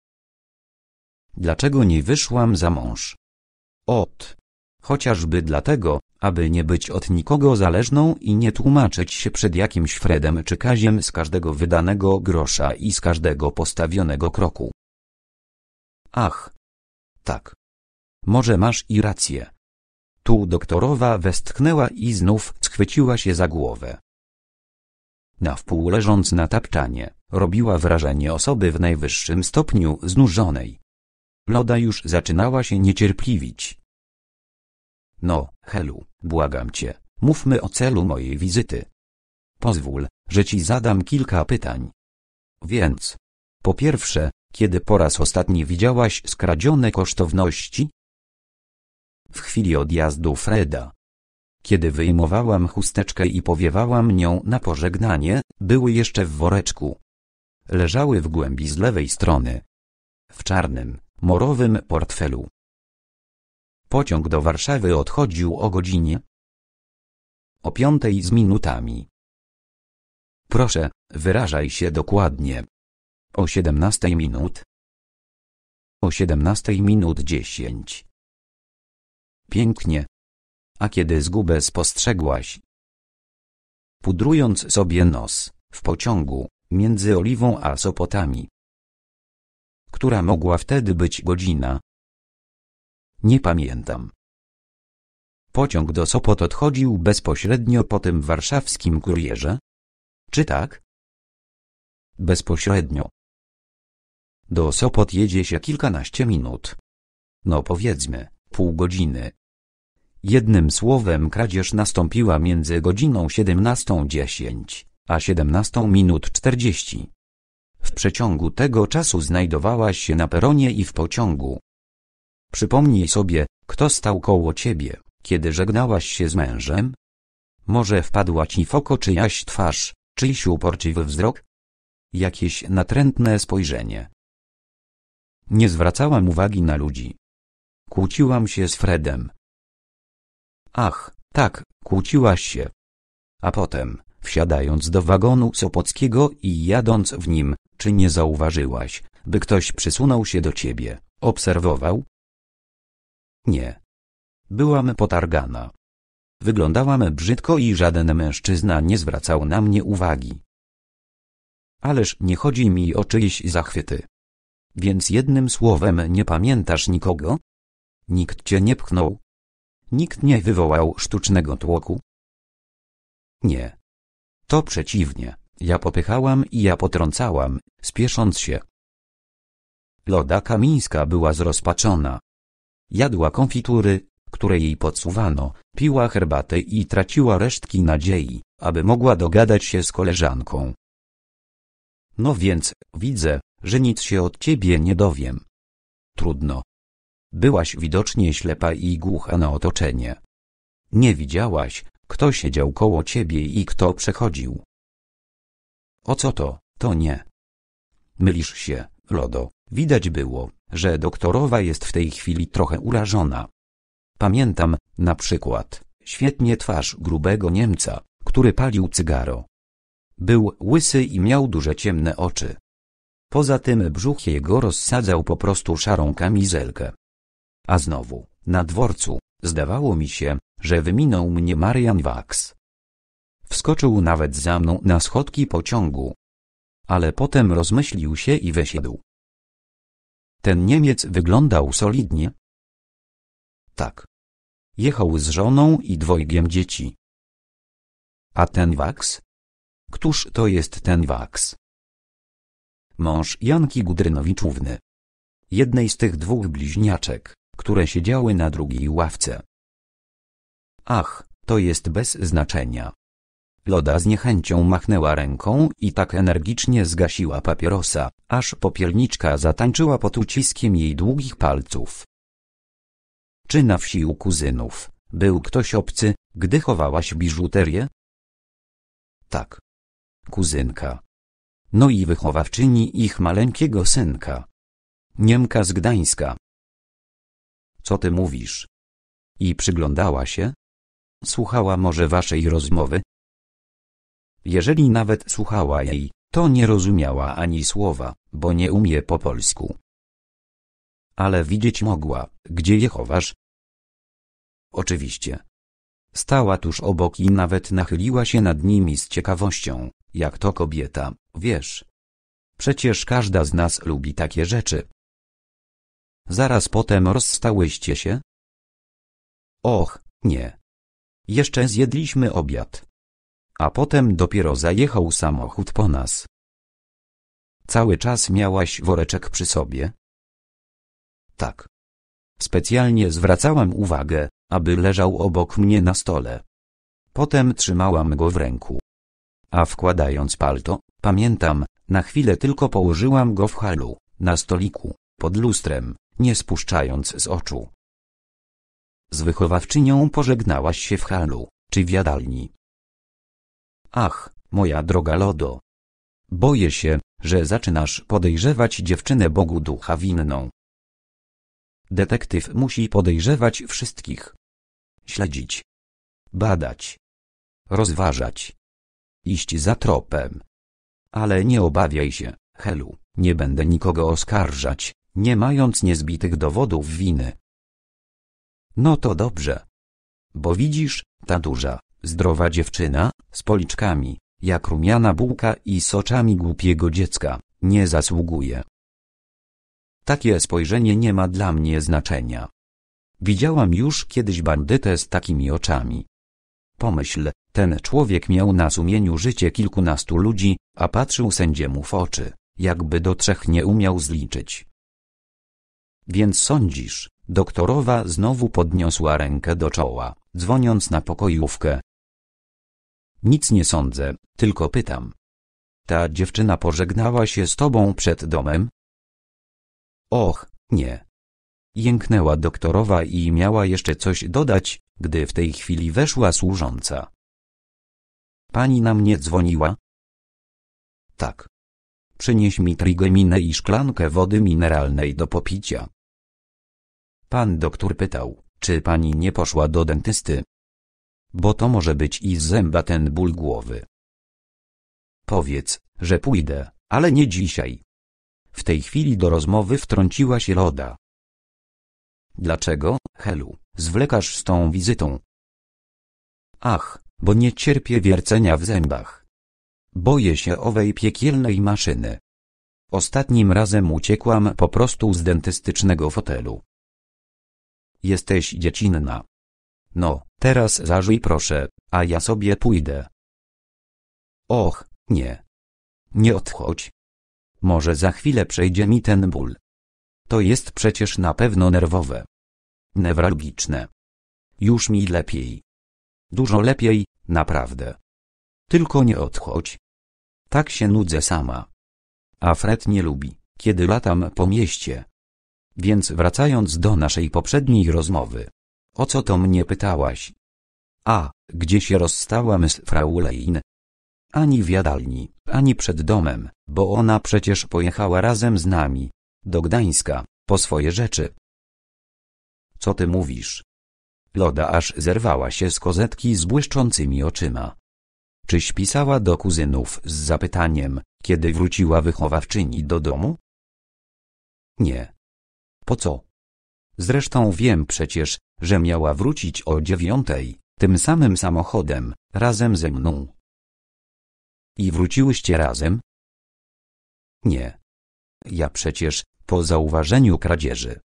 Dlaczego nie wyszłam za mąż? Ot. Chociażby dlatego, aby nie być od nikogo zależną i nie tłumaczyć się przed jakimś Fredem czy Kaziem z każdego wydanego grosza i z każdego postawionego kroku. Ach, tak. Może masz i rację. Tu doktorowa westchnęła i znów schwyciła się za głowę. Na wpół leżąc na tapczanie, robiła wrażenie osoby w najwyższym stopniu znużonej. Loda już zaczynała się niecierpliwić. No, Helu, błagam cię, mówmy o celu mojej wizyty. Pozwól, że ci zadam kilka pytań. Więc, po pierwsze, kiedy po raz ostatni widziałaś skradzione kosztowności? W chwili odjazdu Freda. Kiedy wyjmowałam chusteczkę i powiewałam nią na pożegnanie, były jeszcze w woreczku. Leżały w głębi z lewej strony. W czarnym, morowym portfelu. Pociąg do Warszawy odchodził o godzinie o piątej z minutami. Proszę, wyrażaj się dokładnie. O 17 minut. O 17 minut 10. Pięknie. A kiedy zgubę spostrzegłaś? Pudrując sobie nos, w pociągu, między Oliwą a Sopotami. Która mogła wtedy być godzina? Nie pamiętam. Pociąg do Sopot odchodził bezpośrednio po tym warszawskim kurierze? Czy tak? Bezpośrednio. Do Sopot jedzie się kilkanaście minut. No powiedzmy, pół godziny. Jednym słowem kradzież nastąpiła między godziną 17.10 a 17:40. minut 40. W przeciągu tego czasu znajdowałaś się na peronie i w pociągu. Przypomnij sobie, kto stał koło ciebie, kiedy żegnałaś się z mężem? Może wpadła ci w oko czyjaś twarz, czyjś uporczywy wzrok? Jakieś natrętne spojrzenie, nie zwracałam uwagi na ludzi. Kłóciłam się z Fredem. Ach, tak, kłóciłaś się. A potem, wsiadając do wagonu Sopockiego i jadąc w nim, czy nie zauważyłaś, by ktoś przysunął się do ciebie, obserwował? Nie. Byłam potargana. Wyglądałam brzydko i żaden mężczyzna nie zwracał na mnie uwagi. Ależ nie chodzi mi o czyjeś zachwyty. Więc jednym słowem nie pamiętasz nikogo? Nikt cię nie pchnął? Nikt nie wywołał sztucznego tłoku? Nie. To przeciwnie, ja popychałam i ja potrącałam, spiesząc się. Loda Kamińska była zrozpaczona. Jadła konfitury, które jej podsuwano, piła herbatę i traciła resztki nadziei, aby mogła dogadać się z koleżanką. No więc, widzę, że nic się od ciebie nie dowiem. Trudno. Byłaś widocznie ślepa i głucha na otoczenie. Nie widziałaś, kto siedział koło ciebie i kto przechodził. O co to, to nie. Mylisz się, Lodo. Widać było, że doktorowa jest w tej chwili trochę urażona. Pamiętam, na przykład, świetnie twarz grubego Niemca, który palił cygaro. Był łysy i miał duże ciemne oczy. Poza tym brzuch jego rozsadzał po prostu szarą kamizelkę. A znowu, na dworcu, zdawało mi się, że wyminął mnie Marian Wax. Wskoczył nawet za mną na schodki pociągu. Ale potem rozmyślił się i wysiadł. Ten Niemiec wyglądał solidnie? Tak. Jechał z żoną i dwojgiem dzieci. A ten Wax? Któż to jest ten Wax? mąż Janki Gudrynowiczówny. Jednej z tych dwóch bliźniaczek, które siedziały na drugiej ławce. Ach, to jest bez znaczenia. Loda z niechęcią machnęła ręką i tak energicznie zgasiła papierosa, aż popielniczka zatańczyła pod uciskiem jej długich palców. Czy na wsi u kuzynów był ktoś obcy, gdy chowałaś biżuterię? Tak. Kuzynka, no i wychowawczyni ich maleńkiego synka. Niemka z Gdańska. Co ty mówisz? I przyglądała się? Słuchała może waszej rozmowy? Jeżeli nawet słuchała jej, to nie rozumiała ani słowa, bo nie umie po polsku. Ale widzieć mogła, gdzie je chowasz? Oczywiście. Stała tuż obok i nawet nachyliła się nad nimi z ciekawością. Jak to kobieta, wiesz. Przecież każda z nas lubi takie rzeczy. Zaraz potem rozstałyście się? Och, nie. Jeszcze zjedliśmy obiad. A potem dopiero zajechał samochód po nas. Cały czas miałaś woreczek przy sobie? Tak. Specjalnie zwracałam uwagę, aby leżał obok mnie na stole. Potem trzymałam go w ręku a wkładając palto, pamiętam, na chwilę tylko położyłam go w halu, na stoliku, pod lustrem, nie spuszczając z oczu. Z wychowawczynią pożegnałaś się w halu, czy w jadalni. Ach, moja droga Lodo. Boję się, że zaczynasz podejrzewać dziewczynę Bogu ducha winną. Detektyw musi podejrzewać wszystkich. Śledzić. Badać. Rozważać iść za tropem. Ale nie obawiaj się, Helu, nie będę nikogo oskarżać, nie mając niezbitych dowodów winy. No to dobrze. Bo widzisz, ta duża, zdrowa dziewczyna, z policzkami, jak rumiana bułka i soczami głupiego dziecka, nie zasługuje. Takie spojrzenie nie ma dla mnie znaczenia. Widziałam już kiedyś bandytę z takimi oczami. Pomyśl, ten człowiek miał na sumieniu życie kilkunastu ludzi, a patrzył sędziemu w oczy, jakby do trzech nie umiał zliczyć. Więc sądzisz, doktorowa znowu podniosła rękę do czoła, dzwoniąc na pokojówkę. Nic nie sądzę, tylko pytam. Ta dziewczyna pożegnała się z tobą przed domem? Och, nie. Jęknęła doktorowa i miała jeszcze coś dodać, gdy w tej chwili weszła służąca. Pani na mnie dzwoniła? Tak. Przynieś mi trigeminę i szklankę wody mineralnej do popicia. Pan doktor pytał, czy pani nie poszła do dentysty? Bo to może być i z zęba ten ból głowy. Powiedz, że pójdę, ale nie dzisiaj. W tej chwili do rozmowy wtrąciła się Roda. Dlaczego, Helu, zwlekasz z tą wizytą? Ach, bo nie cierpię wiercenia w zębach. Boję się owej piekielnej maszyny. Ostatnim razem uciekłam po prostu z dentystycznego fotelu. Jesteś dziecinna. No, teraz zażyj proszę, a ja sobie pójdę. Och, nie. Nie odchodź. Może za chwilę przejdzie mi ten ból. To jest przecież na pewno nerwowe. Newralgiczne. Już mi lepiej. Dużo lepiej, naprawdę. Tylko nie odchodź. Tak się nudzę sama. A Fred nie lubi, kiedy latam po mieście. Więc wracając do naszej poprzedniej rozmowy. O co to mnie pytałaś? A, gdzie się rozstałam z Fraulein? Ani w jadalni, ani przed domem, bo ona przecież pojechała razem z nami do Gdańska, po swoje rzeczy. Co ty mówisz? Loda aż zerwała się z kozetki z błyszczącymi oczyma. Czyś pisała do kuzynów z zapytaniem, kiedy wróciła wychowawczyni do domu? Nie. Po co? Zresztą wiem przecież, że miała wrócić o dziewiątej, tym samym samochodem, razem ze mną. I wróciłyście razem? Nie. Ja przecież po zauważeniu kradzieży.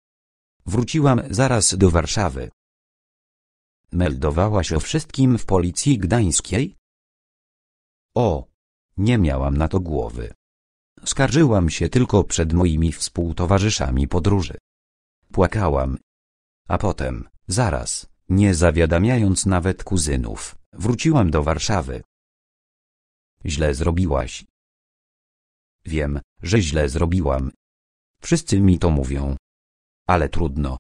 Wróciłam zaraz do Warszawy. Meldowałaś o wszystkim w policji gdańskiej? O! Nie miałam na to głowy. Skarżyłam się tylko przed moimi współtowarzyszami podróży. Płakałam. A potem, zaraz, nie zawiadamiając nawet kuzynów, wróciłam do Warszawy. Źle zrobiłaś. Wiem, że źle zrobiłam. Wszyscy mi to mówią. Ale trudno.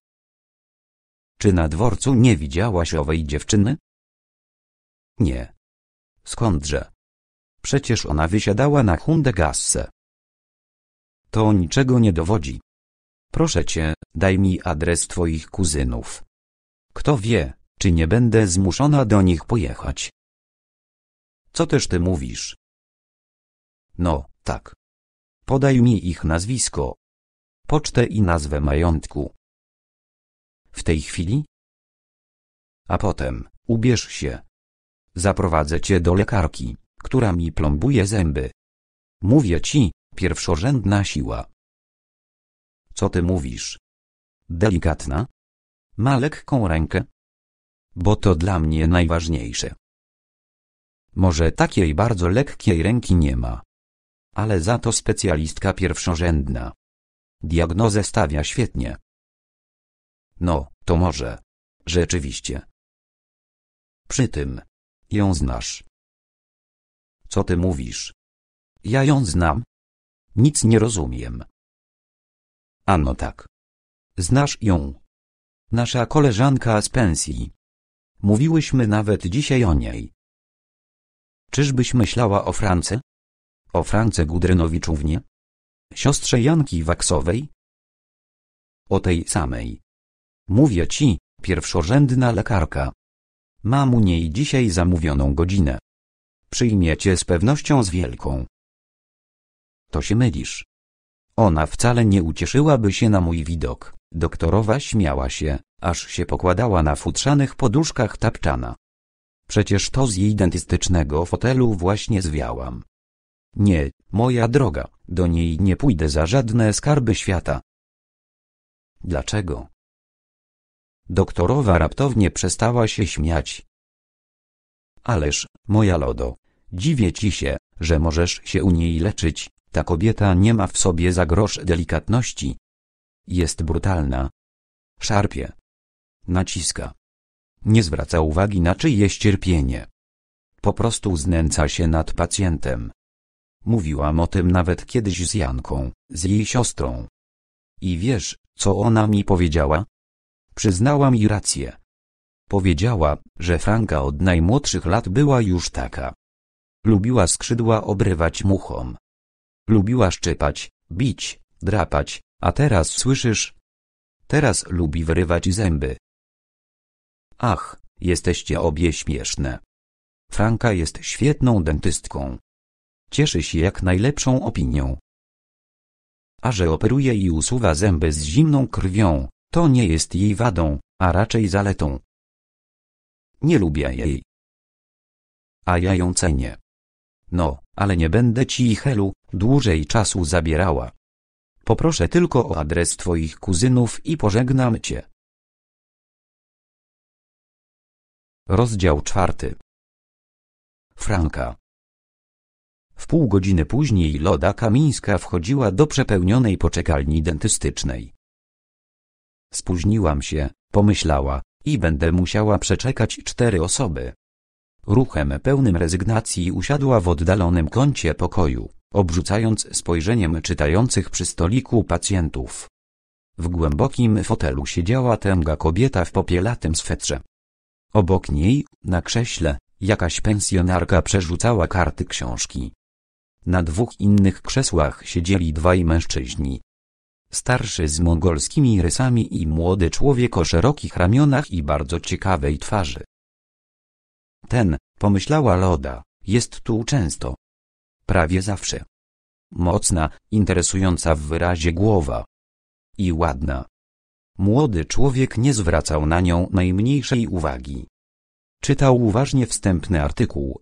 Czy na dworcu nie widziałaś owej dziewczyny? Nie. Skądże? Przecież ona wysiadała na Hundegasse. To niczego nie dowodzi. Proszę cię, daj mi adres twoich kuzynów. Kto wie, czy nie będę zmuszona do nich pojechać. Co też ty mówisz? No, tak. Podaj mi ich nazwisko, pocztę i nazwę majątku. W tej chwili? A potem, ubierz się. Zaprowadzę cię do lekarki, która mi plombuje zęby. Mówię ci, pierwszorzędna siła. Co ty mówisz? Delikatna? Ma lekką rękę? Bo to dla mnie najważniejsze. Może takiej bardzo lekkiej ręki nie ma. Ale za to specjalistka pierwszorzędna. Diagnozę stawia świetnie. No, to może. Rzeczywiście. Przy tym. Ją znasz. Co ty mówisz? Ja ją znam. Nic nie rozumiem. Ano tak. Znasz ją. Nasza koleżanka z pensji. Mówiłyśmy nawet dzisiaj o niej. Czyżbyś myślała o France? O France Gudrenowiczównie? siostrze Janki Waksowej? O tej samej. Mówię ci, pierwszorzędna lekarka. Mam u niej dzisiaj zamówioną godzinę. Przyjmiecie z pewnością z wielką. To się mylisz. Ona wcale nie ucieszyłaby się na mój widok. Doktorowa śmiała się, aż się pokładała na futrzanych poduszkach tapczana. Przecież to z jej dentystycznego fotelu właśnie zwiałam. Nie, moja droga, do niej nie pójdę za żadne skarby świata. Dlaczego? Doktorowa raptownie przestała się śmiać. Ależ, moja lodo, dziwię ci się, że możesz się u niej leczyć, ta kobieta nie ma w sobie za grosz delikatności. Jest brutalna. Szarpie. Naciska. Nie zwraca uwagi na czyjeś cierpienie. Po prostu znęca się nad pacjentem. Mówiłam o tym nawet kiedyś z Janką, z jej siostrą. I wiesz, co ona mi powiedziała? Przyznała mi rację. Powiedziała, że Franka od najmłodszych lat była już taka. Lubiła skrzydła obrywać muchom. Lubiła szczypać, bić, drapać, a teraz słyszysz? Teraz lubi wyrywać zęby. Ach, jesteście obie śmieszne. Franka jest świetną dentystką cieszy się jak najlepszą opinią. A że operuje i usuwa zęby z zimną krwią, to nie jest jej wadą, a raczej zaletą. Nie lubię jej. A ja ją cenię. No, ale nie będę ci, Helu, dłużej czasu zabierała. Poproszę tylko o adres twoich kuzynów i pożegnam cię. Rozdział czwarty Franka w pół godziny później Loda Kamińska wchodziła do przepełnionej poczekalni dentystycznej. Spóźniłam się, pomyślała, i będę musiała przeczekać cztery osoby. Ruchem pełnym rezygnacji usiadła w oddalonym kącie pokoju, obrzucając spojrzeniem czytających przy stoliku pacjentów. W głębokim fotelu siedziała tęga kobieta w popielatym swetrze. Obok niej, na krześle, jakaś pensjonarka przerzucała karty książki. Na dwóch innych krzesłach siedzieli dwaj mężczyźni. Starszy z mongolskimi rysami i młody człowiek o szerokich ramionach i bardzo ciekawej twarzy. Ten, pomyślała Loda, jest tu często. Prawie zawsze. Mocna, interesująca w wyrazie głowa. I ładna. Młody człowiek nie zwracał na nią najmniejszej uwagi. Czytał uważnie wstępny artykuł,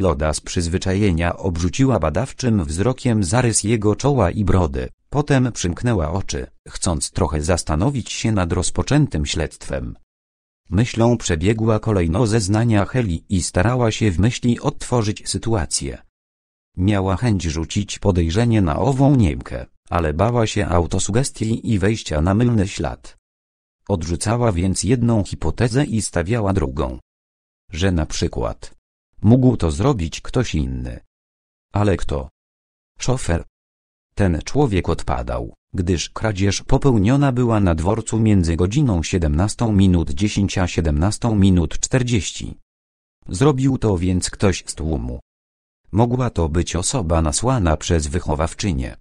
Loda z przyzwyczajenia obrzuciła badawczym wzrokiem zarys jego czoła i brody, potem przymknęła oczy, chcąc trochę zastanowić się nad rozpoczętym śledztwem. Myślą przebiegła kolejno zeznania Heli i starała się w myśli odtworzyć sytuację. Miała chęć rzucić podejrzenie na ową Niemkę, ale bała się autosugestii i wejścia na mylny ślad. Odrzucała więc jedną hipotezę i stawiała drugą. Że na przykład Mógł to zrobić ktoś inny. Ale kto? Szofer. Ten człowiek odpadał, gdyż kradzież popełniona była na dworcu między godziną 17 minut 10 a 17 minut 40. Zrobił to więc ktoś z tłumu. Mogła to być osoba nasłana przez wychowawczynię.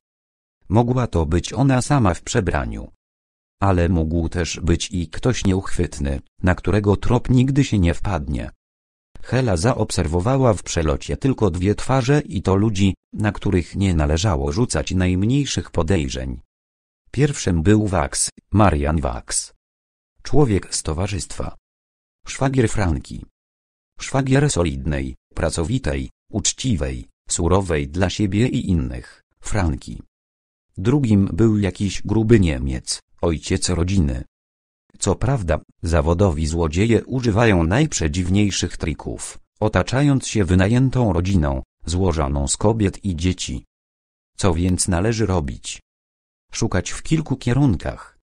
Mogła to być ona sama w przebraniu. Ale mógł też być i ktoś nieuchwytny, na którego trop nigdy się nie wpadnie. Hela zaobserwowała w przelocie tylko dwie twarze i to ludzi, na których nie należało rzucać najmniejszych podejrzeń. Pierwszym był Wax, Marian Wax. Człowiek z towarzystwa. Szwagier Franki. Szwagier solidnej, pracowitej, uczciwej, surowej dla siebie i innych, Franki. Drugim był jakiś gruby Niemiec, ojciec rodziny, co prawda, zawodowi złodzieje używają najprzedziwniejszych trików, otaczając się wynajętą rodziną, złożoną z kobiet i dzieci. Co więc należy robić? Szukać w kilku kierunkach.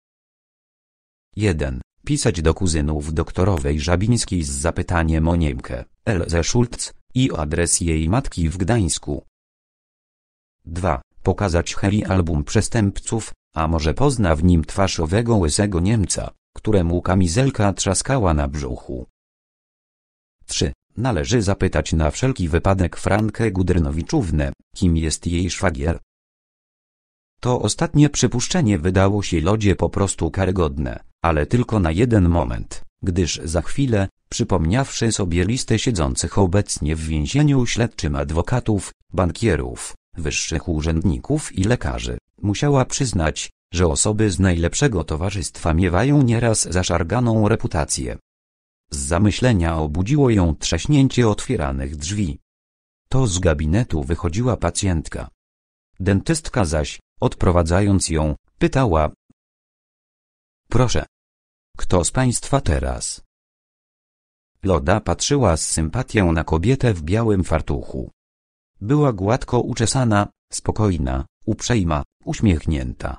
1. Pisać do kuzynów doktorowej Żabińskiej z zapytaniem o Niemkę, Elze Schulz, i adres jej matki w Gdańsku. 2. Pokazać heli album przestępców, a może pozna w nim twarz owego łysego Niemca, któremu kamizelka trzaskała na brzuchu. 3. Należy zapytać na wszelki wypadek Frankę Gudrynowiczównę, kim jest jej szwagier. To ostatnie przypuszczenie wydało się Lodzie po prostu karygodne, ale tylko na jeden moment, gdyż za chwilę, przypomniawszy sobie listę siedzących obecnie w więzieniu śledczym adwokatów, bankierów, wyższych urzędników i lekarzy, musiała przyznać, że osoby z najlepszego towarzystwa miewają nieraz zaszarganą reputację. Z zamyślenia obudziło ją trzaśnięcie otwieranych drzwi. To z gabinetu wychodziła pacjentka. Dentystka zaś, odprowadzając ją, pytała. Proszę. Kto z państwa teraz? Loda patrzyła z sympatią na kobietę w białym fartuchu. Była gładko uczesana, spokojna, uprzejma, uśmiechnięta.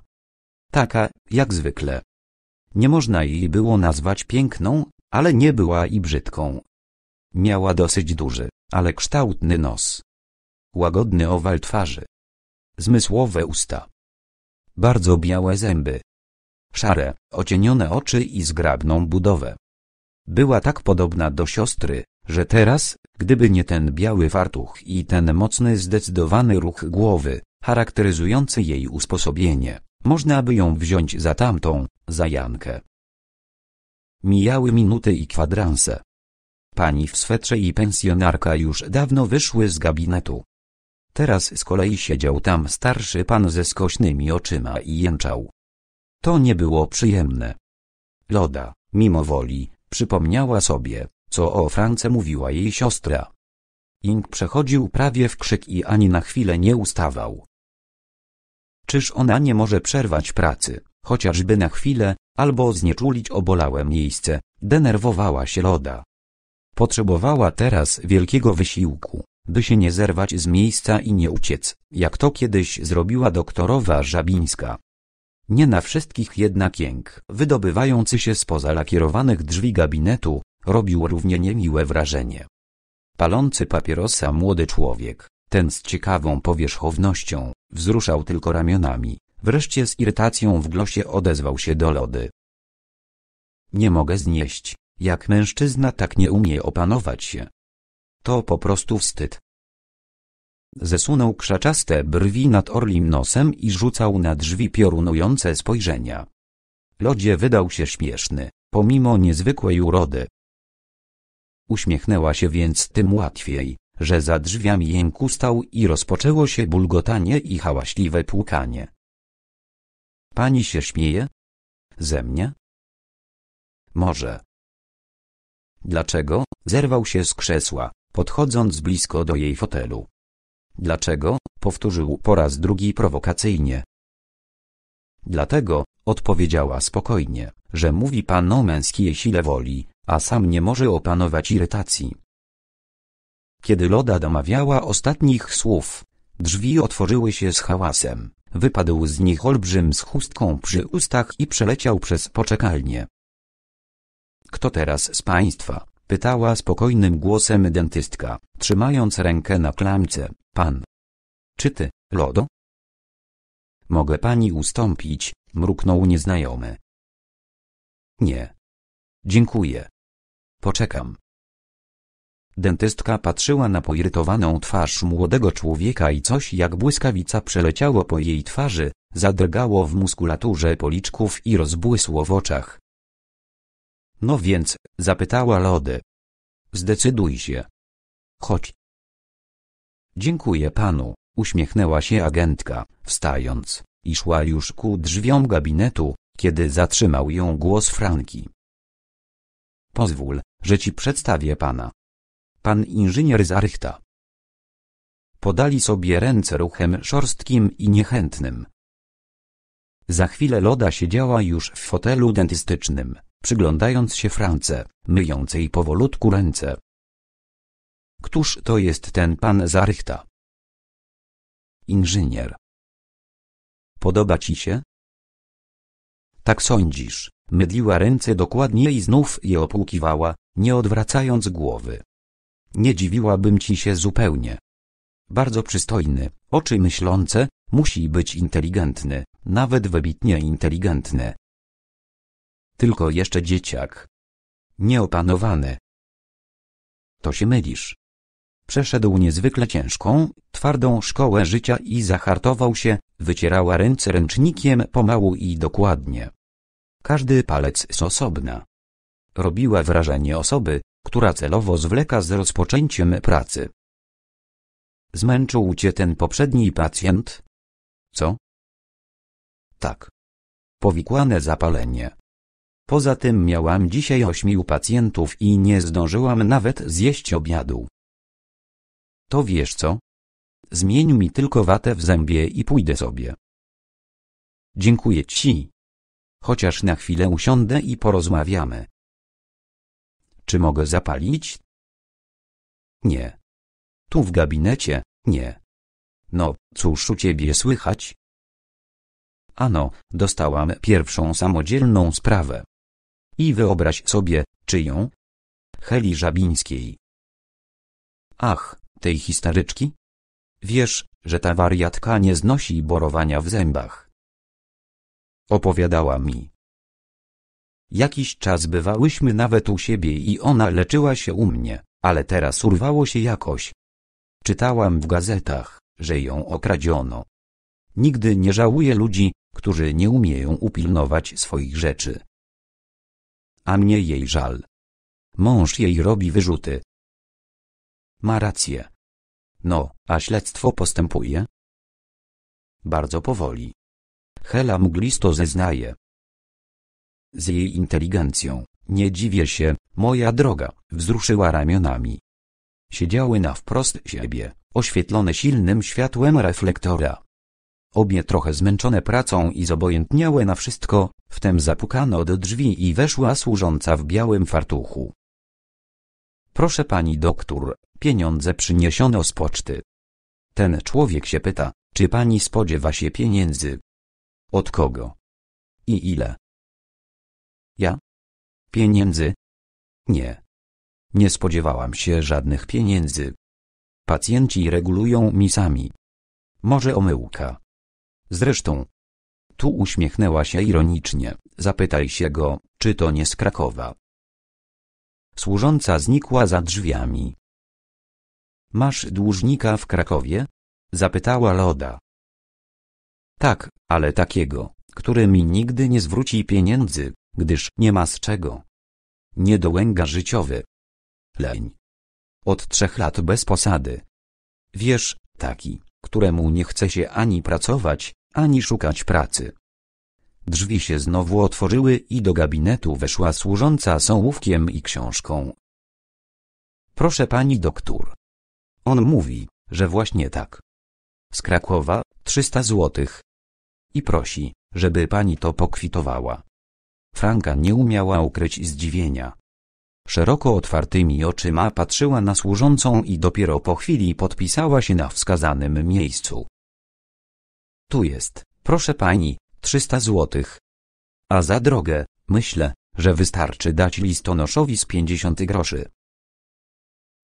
Taka, jak zwykle. Nie można jej było nazwać piękną, ale nie była i brzydką. Miała dosyć duży, ale kształtny nos. Łagodny owal twarzy. Zmysłowe usta. Bardzo białe zęby. Szare, ocienione oczy i zgrabną budowę. Była tak podobna do siostry, że teraz, gdyby nie ten biały fartuch i ten mocny zdecydowany ruch głowy, charakteryzujący jej usposobienie, można by ją wziąć za tamtą, za Jankę. Mijały minuty i kwadranse. Pani w swetrze i pensjonarka już dawno wyszły z gabinetu. Teraz z kolei siedział tam starszy pan ze skośnymi oczyma i jęczał. To nie było przyjemne. Loda, mimo woli, przypomniała sobie, co o France mówiła jej siostra. Ing przechodził prawie w krzyk i ani na chwilę nie ustawał. Czyż ona nie może przerwać pracy, chociażby na chwilę, albo znieczulić obolałe miejsce, denerwowała się Loda. Potrzebowała teraz wielkiego wysiłku, by się nie zerwać z miejsca i nie uciec, jak to kiedyś zrobiła doktorowa Żabińska. Nie na wszystkich jednak jęk, wydobywający się spoza lakierowanych drzwi gabinetu, robił równie niemiłe wrażenie. Palący papierosa młody człowiek, ten z ciekawą powierzchownością wzruszał tylko ramionami. Wreszcie z irytacją w głosie odezwał się do lody. Nie mogę znieść, jak mężczyzna tak nie umie opanować się. To po prostu wstyd. Zesunął krzaczaste brwi nad orlim nosem i rzucał na drzwi piorunujące spojrzenia. Lodzie wydał się śmieszny, pomimo niezwykłej urody. Uśmiechnęła się więc tym łatwiej, że za drzwiami jęku stał i rozpoczęło się bulgotanie i hałaśliwe płukanie. Pani się śmieje? Ze mnie? Może. Dlaczego? Zerwał się z krzesła, podchodząc blisko do jej fotelu. Dlaczego? Powtórzył po raz drugi prowokacyjnie. Dlatego, odpowiedziała spokojnie, że mówi pan o męskiej sile woli, a sam nie może opanować irytacji. Kiedy Loda domawiała ostatnich słów, drzwi otworzyły się z hałasem. Wypadł z nich olbrzym z chustką przy ustach i przeleciał przez poczekalnię. Kto teraz z państwa? pytała spokojnym głosem dentystka, trzymając rękę na klamce. Pan. Czy ty, Lodo? Mogę pani ustąpić, mruknął nieznajomy. Nie. Dziękuję. Poczekam. Dentystka patrzyła na poirytowaną twarz młodego człowieka i coś jak błyskawica przeleciało po jej twarzy, zadrgało w muskulaturze policzków i rozbłysło w oczach. No więc, zapytała Lody. Zdecyduj się. Chodź. Dziękuję panu, uśmiechnęła się agentka, wstając, i szła już ku drzwiom gabinetu, kiedy zatrzymał ją głos Franki. Pozwól, że ci przedstawię pana pan inżynier Zarychta. Podali sobie ręce ruchem szorstkim i niechętnym. Za chwilę Loda siedziała już w fotelu dentystycznym, przyglądając się France, myjącej powolutku ręce. Któż to jest ten pan Zarychta? Inżynier. Podoba ci się? Tak sądzisz, mydliła ręce dokładnie i znów je opłukiwała, nie odwracając głowy. Nie dziwiłabym ci się zupełnie. Bardzo przystojny, oczy myślące, musi być inteligentny, nawet wybitnie inteligentny. Tylko jeszcze dzieciak. Nieopanowany. To się mylisz. Przeszedł niezwykle ciężką, twardą szkołę życia i zahartował się, wycierała ręce ręcznikiem pomału i dokładnie. Każdy palec z osobna. Robiła wrażenie osoby, która celowo zwleka z rozpoczęciem pracy. Zmęczył cię ten poprzedni pacjent? Co? Tak. Powikłane zapalenie. Poza tym miałam dzisiaj ośmiu pacjentów i nie zdążyłam nawet zjeść obiadu. To wiesz co? Zmień mi tylko watę w zębie i pójdę sobie. Dziękuję ci. Chociaż na chwilę usiądę i porozmawiamy. Czy mogę zapalić? Nie. Tu w gabinecie, nie. No, cóż u ciebie słychać? Ano, dostałam pierwszą samodzielną sprawę. I wyobraź sobie, czyją? Heli Żabińskiej. Ach, tej historyczki? Wiesz, że ta wariatka nie znosi borowania w zębach. Opowiadała mi, Jakiś czas bywałyśmy nawet u siebie i ona leczyła się u mnie, ale teraz urwało się jakoś. Czytałam w gazetach, że ją okradziono. Nigdy nie żałuję ludzi, którzy nie umieją upilnować swoich rzeczy. A mnie jej żal. Mąż jej robi wyrzuty. Ma rację. No, a śledztwo postępuje? Bardzo powoli. Hela mglisto zeznaje, z jej inteligencją. Nie dziwię się, moja droga, wzruszyła ramionami. Siedziały na wprost siebie, oświetlone silnym światłem reflektora. Obie trochę zmęczone pracą i zobojętniałe na wszystko, wtem zapukano do drzwi i weszła służąca w białym fartuchu. Proszę pani doktor, pieniądze przyniesiono z poczty. Ten człowiek się pyta, czy pani spodziewa się pieniędzy? Od kogo? I ile? Ja? Pieniędzy? Nie. Nie spodziewałam się żadnych pieniędzy. Pacjenci regulują mi sami. Może omyłka. Zresztą. Tu uśmiechnęła się ironicznie. Zapytaj się go, czy to nie z Krakowa. Służąca znikła za drzwiami. Masz dłużnika w Krakowie? Zapytała Loda. Tak, ale takiego, który mi nigdy nie zwróci pieniędzy gdyż nie ma z czego. Niedołęga życiowy. Leń. Od trzech lat bez posady. Wiesz, taki, któremu nie chce się ani pracować, ani szukać pracy. Drzwi się znowu otworzyły i do gabinetu weszła służąca z ołówkiem i książką. Proszę pani doktor. On mówi, że właśnie tak. Z Krakowa, 300 złotych. I prosi, żeby pani to pokwitowała. Franka nie umiała ukryć zdziwienia. Szeroko otwartymi oczyma patrzyła na służącą i dopiero po chwili podpisała się na wskazanym miejscu. Tu jest, proszę pani, 300 złotych. A za drogę, myślę, że wystarczy dać listonoszowi z pięćdziesiąty groszy.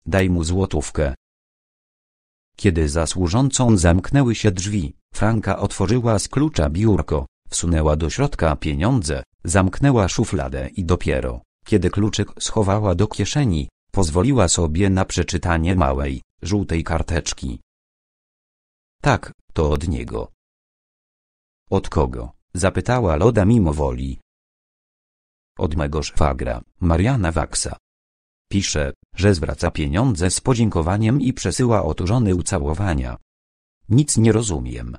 Daj mu złotówkę. Kiedy za służącą zamknęły się drzwi, Franka otworzyła z klucza biurko, wsunęła do środka pieniądze, zamknęła szufladę i dopiero, kiedy kluczyk schowała do kieszeni, pozwoliła sobie na przeczytanie małej, żółtej karteczki. Tak, to od niego. Od kogo? zapytała Loda mimo woli. Od mego szwagra, Mariana Waksa. Pisze, że zwraca pieniądze z podziękowaniem i przesyła oturzony ucałowania. Nic nie rozumiem.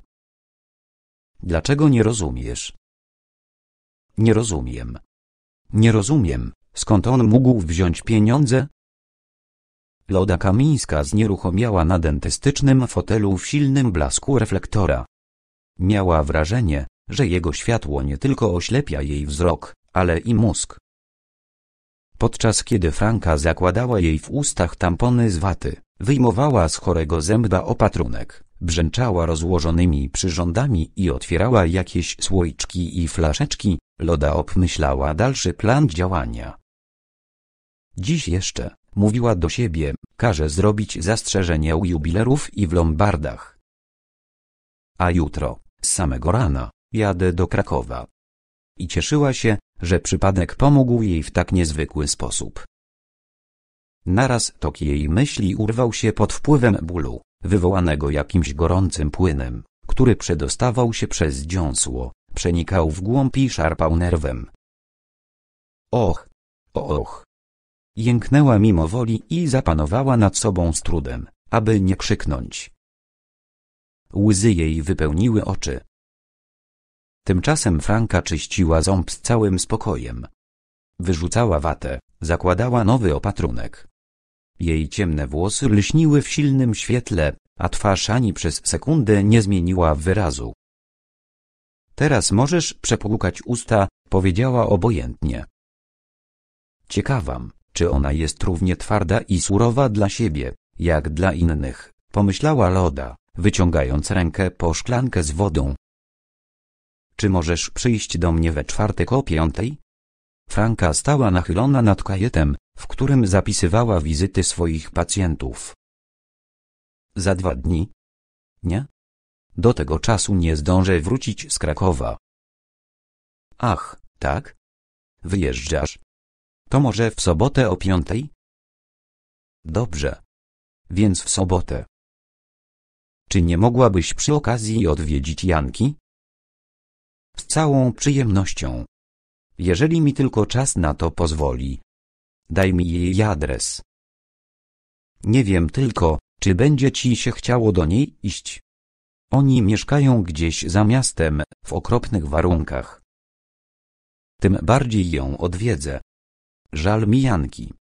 Dlaczego nie rozumiesz? Nie rozumiem. Nie rozumiem, skąd on mógł wziąć pieniądze? Loda Kamińska znieruchomiała na dentystycznym fotelu w silnym blasku reflektora. Miała wrażenie, że jego światło nie tylko oślepia jej wzrok, ale i mózg. Podczas kiedy Franka zakładała jej w ustach tampony z waty, wyjmowała z chorego zęba opatrunek, brzęczała rozłożonymi przyrządami i otwierała jakieś słoiczki i flaszeczki, Loda obmyślała dalszy plan działania. Dziś jeszcze, mówiła do siebie, każe zrobić zastrzeżenie u jubilerów i w Lombardach. A jutro, z samego rana, jadę do Krakowa. I cieszyła się, że przypadek pomógł jej w tak niezwykły sposób. Naraz tok jej myśli urwał się pod wpływem bólu wywołanego jakimś gorącym płynem, który przedostawał się przez dziąsło, przenikał w głąb i szarpał nerwem. Och, och! Jęknęła mimo woli i zapanowała nad sobą z trudem, aby nie krzyknąć. Łzy jej wypełniły oczy. Tymczasem Franka czyściła ząb z całym spokojem. Wyrzucała watę, zakładała nowy opatrunek, jej ciemne włosy lśniły w silnym świetle, a twarz ani przez sekundę nie zmieniła wyrazu. Teraz możesz przepłukać usta, powiedziała obojętnie. Ciekawam, czy ona jest równie twarda i surowa dla siebie, jak dla innych, pomyślała Loda, wyciągając rękę po szklankę z wodą. Czy możesz przyjść do mnie we czwartek o piątej? Franka stała nachylona nad kajetem, w którym zapisywała wizyty swoich pacjentów. Za dwa dni? Nie? Do tego czasu nie zdążę wrócić z Krakowa. Ach, tak? Wyjeżdżasz? To może w sobotę o piątej? Dobrze. Więc w sobotę. Czy nie mogłabyś przy okazji odwiedzić Janki? Z całą przyjemnością. Jeżeli mi tylko czas na to pozwoli daj mi jej adres. Nie wiem tylko, czy będzie ci się chciało do niej iść. Oni mieszkają gdzieś za miastem, w okropnych warunkach. Tym bardziej ją odwiedzę. Żal mi Janki.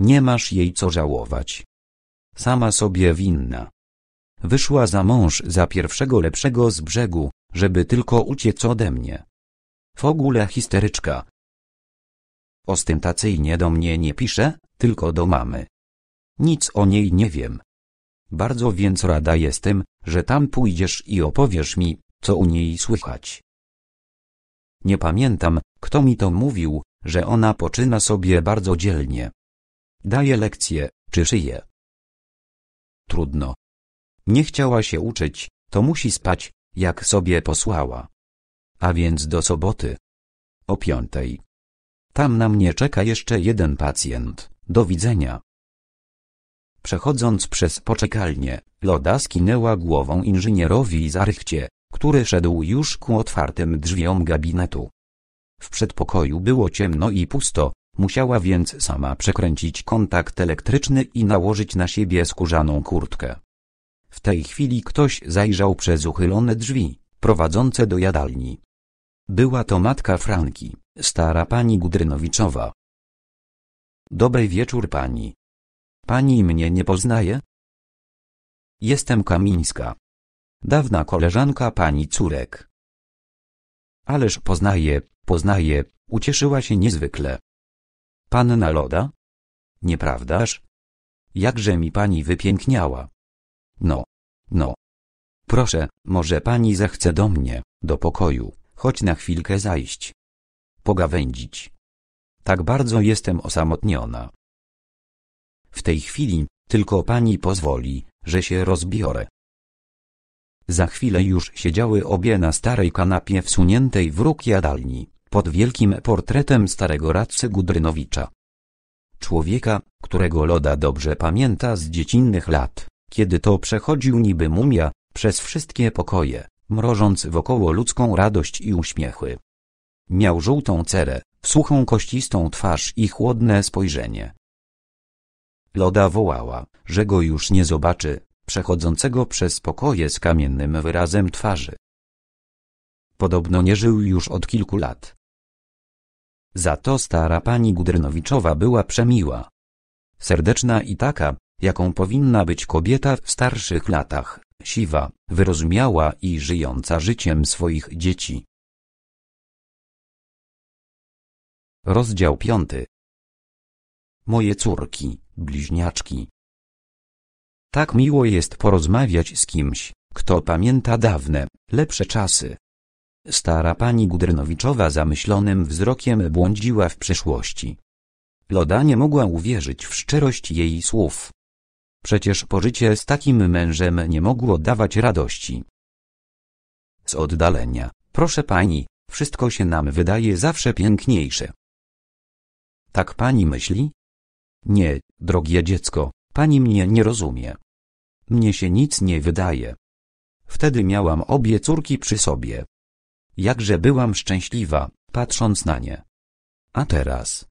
Nie masz jej co żałować. Sama sobie winna. Wyszła za mąż za pierwszego lepszego z brzegu, żeby tylko uciec ode mnie. W ogóle histeryczka, Ostentacyjnie do mnie nie pisze, tylko do mamy. Nic o niej nie wiem. Bardzo więc rada jestem, że tam pójdziesz i opowiesz mi, co u niej słychać. Nie pamiętam, kto mi to mówił, że ona poczyna sobie bardzo dzielnie. Daje lekcje, czy szyje. Trudno. Nie chciała się uczyć, to musi spać, jak sobie posłała. A więc do soboty. O piątej. Tam na mnie czeka jeszcze jeden pacjent. Do widzenia. Przechodząc przez poczekalnię, Loda skinęła głową inżynierowi Zarchcie, który szedł już ku otwartym drzwiom gabinetu. W przedpokoju było ciemno i pusto, musiała więc sama przekręcić kontakt elektryczny i nałożyć na siebie skórzaną kurtkę. W tej chwili ktoś zajrzał przez uchylone drzwi, prowadzące do jadalni. Była to matka Franki. Stara pani Gudrynowiczowa. Dobry wieczór pani. Pani mnie nie poznaje? Jestem Kamińska. Dawna koleżanka pani córek. Ależ poznaję, poznaję, ucieszyła się niezwykle. Panna Loda? Nieprawdaż? Jakże mi pani wypiękniała. No, no. Proszę, może pani zechce do mnie, do pokoju, choć na chwilkę zajść pogawędzić. Tak bardzo jestem osamotniona. W tej chwili, tylko pani pozwoli, że się rozbiorę. Za chwilę już siedziały obie na starej kanapie wsuniętej w róg jadalni, pod wielkim portretem starego radcy Gudrynowicza. Człowieka, którego Loda dobrze pamięta z dziecinnych lat, kiedy to przechodził niby mumia, przez wszystkie pokoje, mrożąc wokoło ludzką radość i uśmiechy. Miał żółtą cerę, suchą kościstą twarz i chłodne spojrzenie. Loda wołała, że go już nie zobaczy, przechodzącego przez pokoje z kamiennym wyrazem twarzy. Podobno nie żył już od kilku lat. Za to stara pani Gudrynowiczowa była przemiła. Serdeczna i taka, jaką powinna być kobieta w starszych latach, siwa, wyrozumiała i żyjąca życiem swoich dzieci. Rozdział piąty. Moje córki, bliźniaczki. Tak miło jest porozmawiać z kimś, kto pamięta dawne, lepsze czasy. Stara pani Gudernowiczowa zamyślonym wzrokiem błądziła w przeszłości. Loda nie mogła uwierzyć w szczerość jej słów. Przecież pożycie z takim mężem nie mogło dawać radości. Z oddalenia, proszę pani, wszystko się nam wydaje zawsze piękniejsze. Tak pani myśli? Nie, drogie dziecko, pani mnie nie rozumie. Mnie się nic nie wydaje. Wtedy miałam obie córki przy sobie. Jakże byłam szczęśliwa, patrząc na nie. A teraz?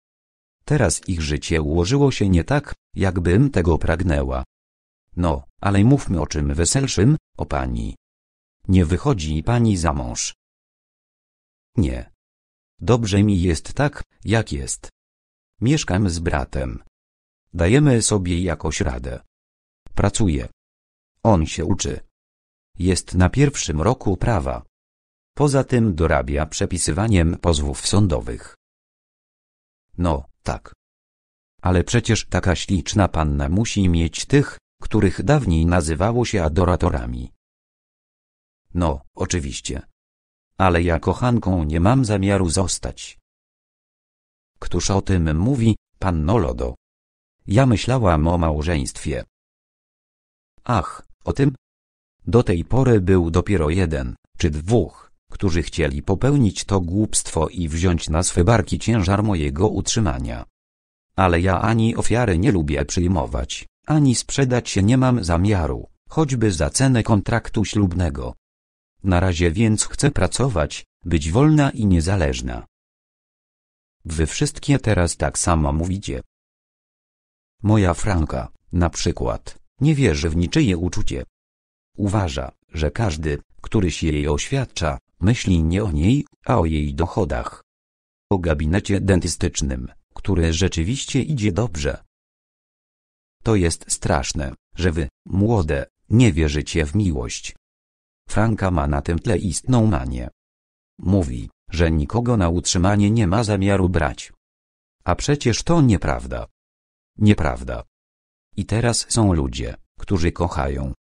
Teraz ich życie ułożyło się nie tak, jakbym tego pragnęła. No, ale mówmy o czym weselszym, o pani. Nie wychodzi pani za mąż. Nie. Dobrze mi jest tak, jak jest. Mieszkam z bratem. Dajemy sobie jakoś radę. Pracuję. On się uczy. Jest na pierwszym roku prawa. Poza tym dorabia przepisywaniem pozwów sądowych. No, tak. Ale przecież taka śliczna panna musi mieć tych, których dawniej nazywało się adoratorami. No, oczywiście. Ale ja kochanką nie mam zamiaru zostać. Któż o tym mówi, panno Lodo? Ja myślałam o małżeństwie. Ach, o tym? Do tej pory był dopiero jeden, czy dwóch, którzy chcieli popełnić to głupstwo i wziąć na swe barki ciężar mojego utrzymania. Ale ja ani ofiary nie lubię przyjmować, ani sprzedać się nie mam zamiaru, choćby za cenę kontraktu ślubnego. Na razie więc chcę pracować, być wolna i niezależna. Wy wszystkie teraz tak samo mówicie. Moja Franka, na przykład, nie wierzy w niczyje uczucie. Uważa, że każdy, który się jej oświadcza, myśli nie o niej, a o jej dochodach. O gabinecie dentystycznym, który rzeczywiście idzie dobrze. To jest straszne, że wy, młode, nie wierzycie w miłość. Franka ma na tym tle istną manię. Mówi, że nikogo na utrzymanie nie ma zamiaru brać. A przecież to nieprawda. Nieprawda. I teraz są ludzie, którzy kochają.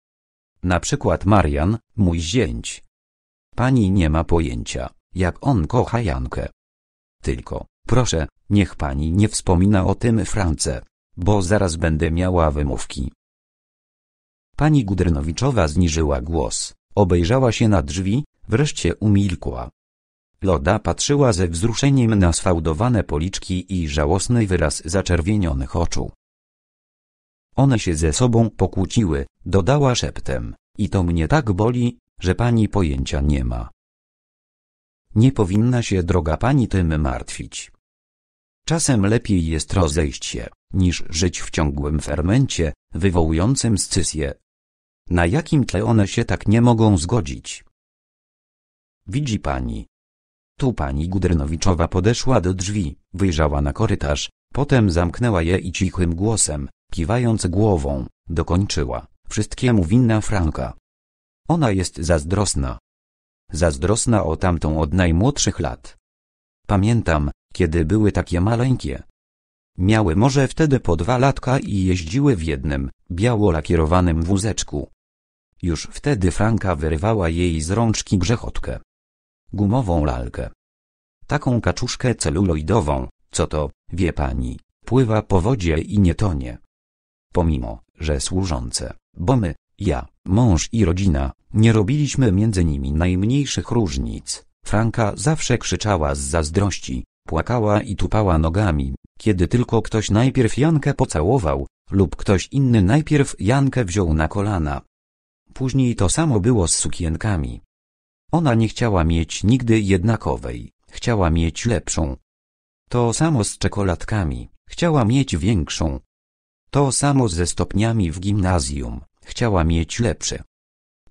Na przykład Marian, mój zięć. Pani nie ma pojęcia, jak on kocha Jankę. Tylko, proszę, niech pani nie wspomina o tym France, bo zaraz będę miała wymówki. Pani Gudernowiczowa zniżyła głos, obejrzała się na drzwi, wreszcie umilkła. Loda patrzyła ze wzruszeniem na sfałdowane policzki i żałosny wyraz zaczerwienionych oczu. One się ze sobą pokłóciły, dodała szeptem, i to mnie tak boli, że pani pojęcia nie ma. Nie powinna się droga pani tym martwić. Czasem lepiej jest rozejść się, niż żyć w ciągłym fermencie, wywołującym scysję. Na jakim tle one się tak nie mogą zgodzić? Widzi pani, tu pani Gudrynowiczowa podeszła do drzwi, wyjrzała na korytarz, potem zamknęła je i cichym głosem, kiwając głową, dokończyła. Wszystkiemu winna Franka. Ona jest zazdrosna. Zazdrosna o tamtą od najmłodszych lat. Pamiętam, kiedy były takie maleńkie. Miały może wtedy po dwa latka i jeździły w jednym, biało lakierowanym wózeczku. Już wtedy Franka wyrywała jej z rączki grzechotkę gumową lalkę. Taką kaczuszkę celuloidową, co to, wie pani, pływa po wodzie i nie tonie. Pomimo, że służące, bo my, ja, mąż i rodzina, nie robiliśmy między nimi najmniejszych różnic, Franka zawsze krzyczała z zazdrości, płakała i tupała nogami, kiedy tylko ktoś najpierw Jankę pocałował, lub ktoś inny najpierw Jankę wziął na kolana. Później to samo było z sukienkami. Ona nie chciała mieć nigdy jednakowej, chciała mieć lepszą. To samo z czekoladkami, chciała mieć większą. To samo ze stopniami w gimnazjum, chciała mieć lepsze.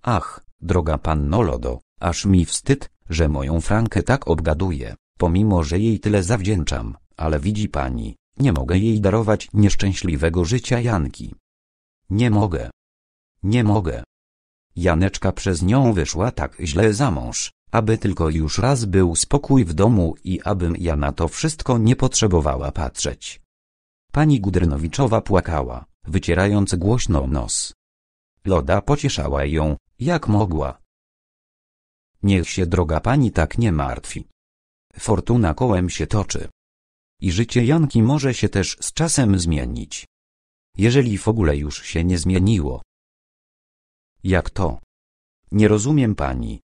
Ach, droga panno Lodo, aż mi wstyd, że moją Frankę tak obgaduję, pomimo że jej tyle zawdzięczam, ale widzi pani, nie mogę jej darować nieszczęśliwego życia Janki. Nie mogę. Nie mogę. Janeczka przez nią wyszła tak źle za mąż, aby tylko już raz był spokój w domu i abym ja na to wszystko nie potrzebowała patrzeć. Pani Gudrynowiczowa płakała, wycierając głośno nos. Loda pocieszała ją, jak mogła. Niech się droga pani tak nie martwi. Fortuna kołem się toczy. I życie Janki może się też z czasem zmienić. Jeżeli w ogóle już się nie zmieniło. Jak to? Nie rozumiem pani.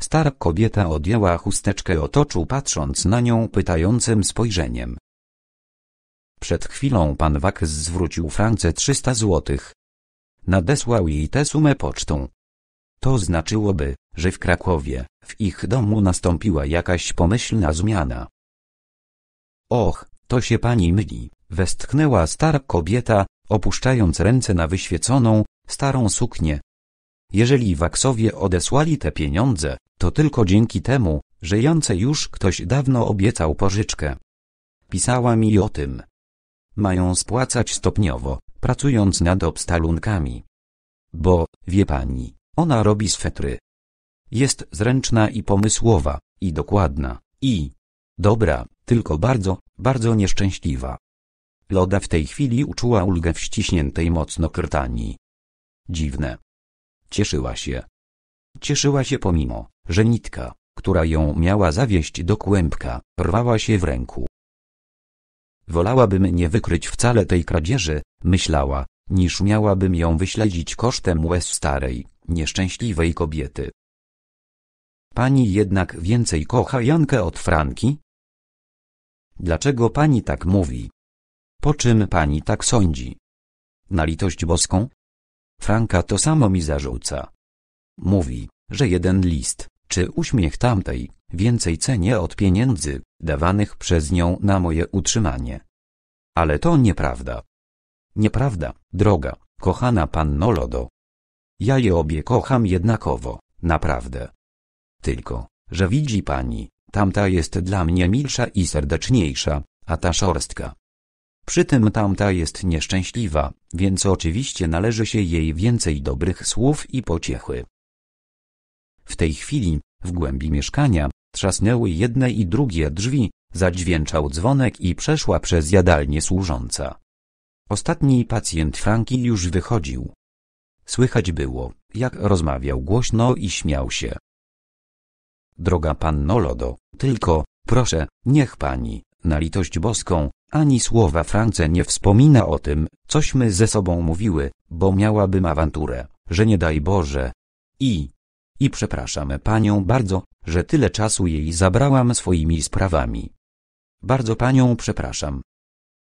Stara kobieta odjęła chusteczkę otoczu patrząc na nią pytającym spojrzeniem. Przed chwilą pan Waks zwrócił France 300 złotych. Nadesłał jej tę sumę pocztą. To znaczyłoby, że w Krakowie, w ich domu nastąpiła jakaś pomyślna zmiana. Och, to się pani myli, westchnęła stara kobieta, opuszczając ręce na wyświeconą, starą suknię, jeżeli Waksowie odesłali te pieniądze, to tylko dzięki temu, że Jance już ktoś dawno obiecał pożyczkę. Pisała mi o tym. Mają spłacać stopniowo, pracując nad obstalunkami. Bo, wie pani, ona robi swetry. Jest zręczna i pomysłowa, i dokładna, i dobra, tylko bardzo, bardzo nieszczęśliwa. Loda w tej chwili uczuła ulgę w ściśniętej mocno krtani. Dziwne, Cieszyła się. Cieszyła się pomimo, że nitka, która ją miała zawieść do kłębka, rwała się w ręku. Wolałabym nie wykryć wcale tej kradzieży, myślała, niż miałabym ją wyśledzić kosztem łez starej, nieszczęśliwej kobiety. Pani jednak więcej kocha Jankę od Franki? Dlaczego pani tak mówi? Po czym pani tak sądzi? Na litość boską, Franka to samo mi zarzuca. Mówi, że jeden list, czy uśmiech tamtej, więcej cenię od pieniędzy, dawanych przez nią na moje utrzymanie. Ale to nieprawda. Nieprawda, droga, kochana panno Lodo. Ja je obie kocham jednakowo, naprawdę. Tylko, że widzi pani, tamta jest dla mnie milsza i serdeczniejsza, a ta szorstka. Przy tym tamta jest nieszczęśliwa, więc oczywiście należy się jej więcej dobrych słów i pociechy. W tej chwili, w głębi mieszkania, trzasnęły jedne i drugie drzwi, zadźwięczał dzwonek i przeszła przez jadalnię służąca. Ostatni pacjent Franki już wychodził. Słychać było, jak rozmawiał głośno i śmiał się. Droga panno Lodo, tylko, proszę, niech pani, na litość boską, ani słowa France nie wspomina o tym, cośmy ze sobą mówiły, bo miałabym awanturę, że nie daj Boże. I... I przepraszam panią bardzo, że tyle czasu jej zabrałam swoimi sprawami. Bardzo panią przepraszam.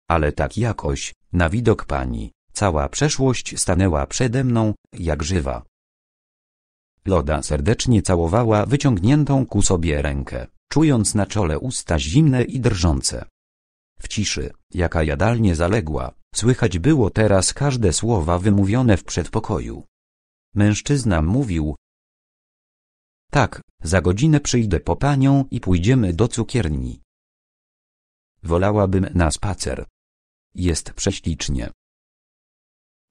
Ale tak jakoś, na widok pani, cała przeszłość stanęła przede mną, jak żywa. Loda serdecznie całowała wyciągniętą ku sobie rękę czując na czole usta zimne i drżące. W ciszy, jaka jadalnie zaległa, słychać było teraz każde słowa wymówione w przedpokoju. Mężczyzna mówił Tak, za godzinę przyjdę po panią i pójdziemy do cukierni. Wolałabym na spacer. Jest prześlicznie.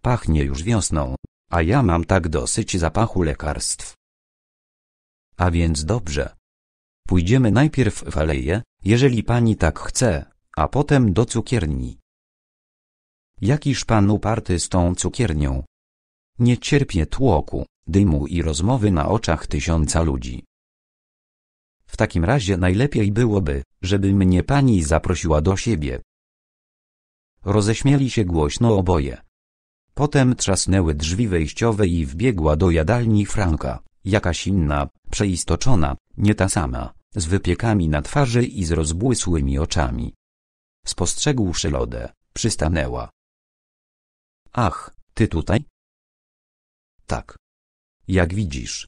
Pachnie już wiosną, a ja mam tak dosyć zapachu lekarstw. A więc dobrze, Pójdziemy najpierw w aleję, jeżeli pani tak chce, a potem do cukierni. Jakiż pan uparty z tą cukiernią. Nie cierpię tłoku, dymu i rozmowy na oczach tysiąca ludzi. W takim razie najlepiej byłoby, żeby mnie pani zaprosiła do siebie. Roześmieli się głośno oboje. Potem trzasnęły drzwi wejściowe i wbiegła do jadalni Franka, jakaś inna, przeistoczona, nie ta sama, z wypiekami na twarzy i z rozbłysłymi oczami. Spostrzegłszy lodę, przystanęła. Ach, ty tutaj? Tak. Jak widzisz.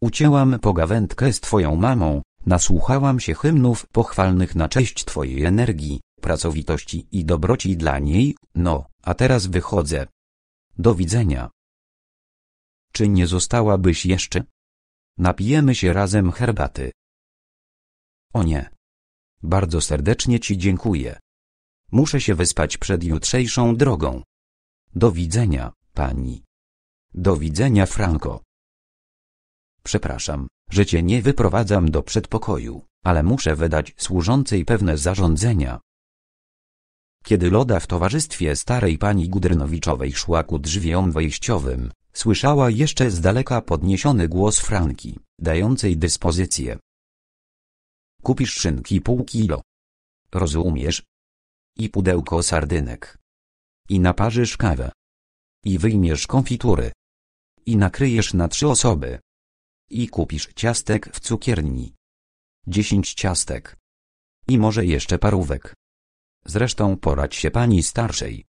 Ucięłam pogawędkę z twoją mamą, nasłuchałam się hymnów pochwalnych na cześć twojej energii, pracowitości i dobroci dla niej, no, a teraz wychodzę. Do widzenia. Czy nie zostałabyś jeszcze? Napijemy się razem herbaty. O nie. Bardzo serdecznie Ci dziękuję. Muszę się wyspać przed jutrzejszą drogą. Do widzenia, pani. Do widzenia, Franco. Przepraszam, że cię nie wyprowadzam do przedpokoju, ale muszę wydać służącej pewne zarządzenia. Kiedy Loda w towarzystwie starej pani Gudrynowiczowej szła ku drzwiom wejściowym, Słyszała jeszcze z daleka podniesiony głos Franki, dającej dyspozycję. Kupisz szynki pół kilo. Rozumiesz? I pudełko sardynek. I naparzysz kawę. I wyjmiesz konfitury. I nakryjesz na trzy osoby. I kupisz ciastek w cukierni. Dziesięć ciastek. I może jeszcze parówek. Zresztą poradź się pani starszej.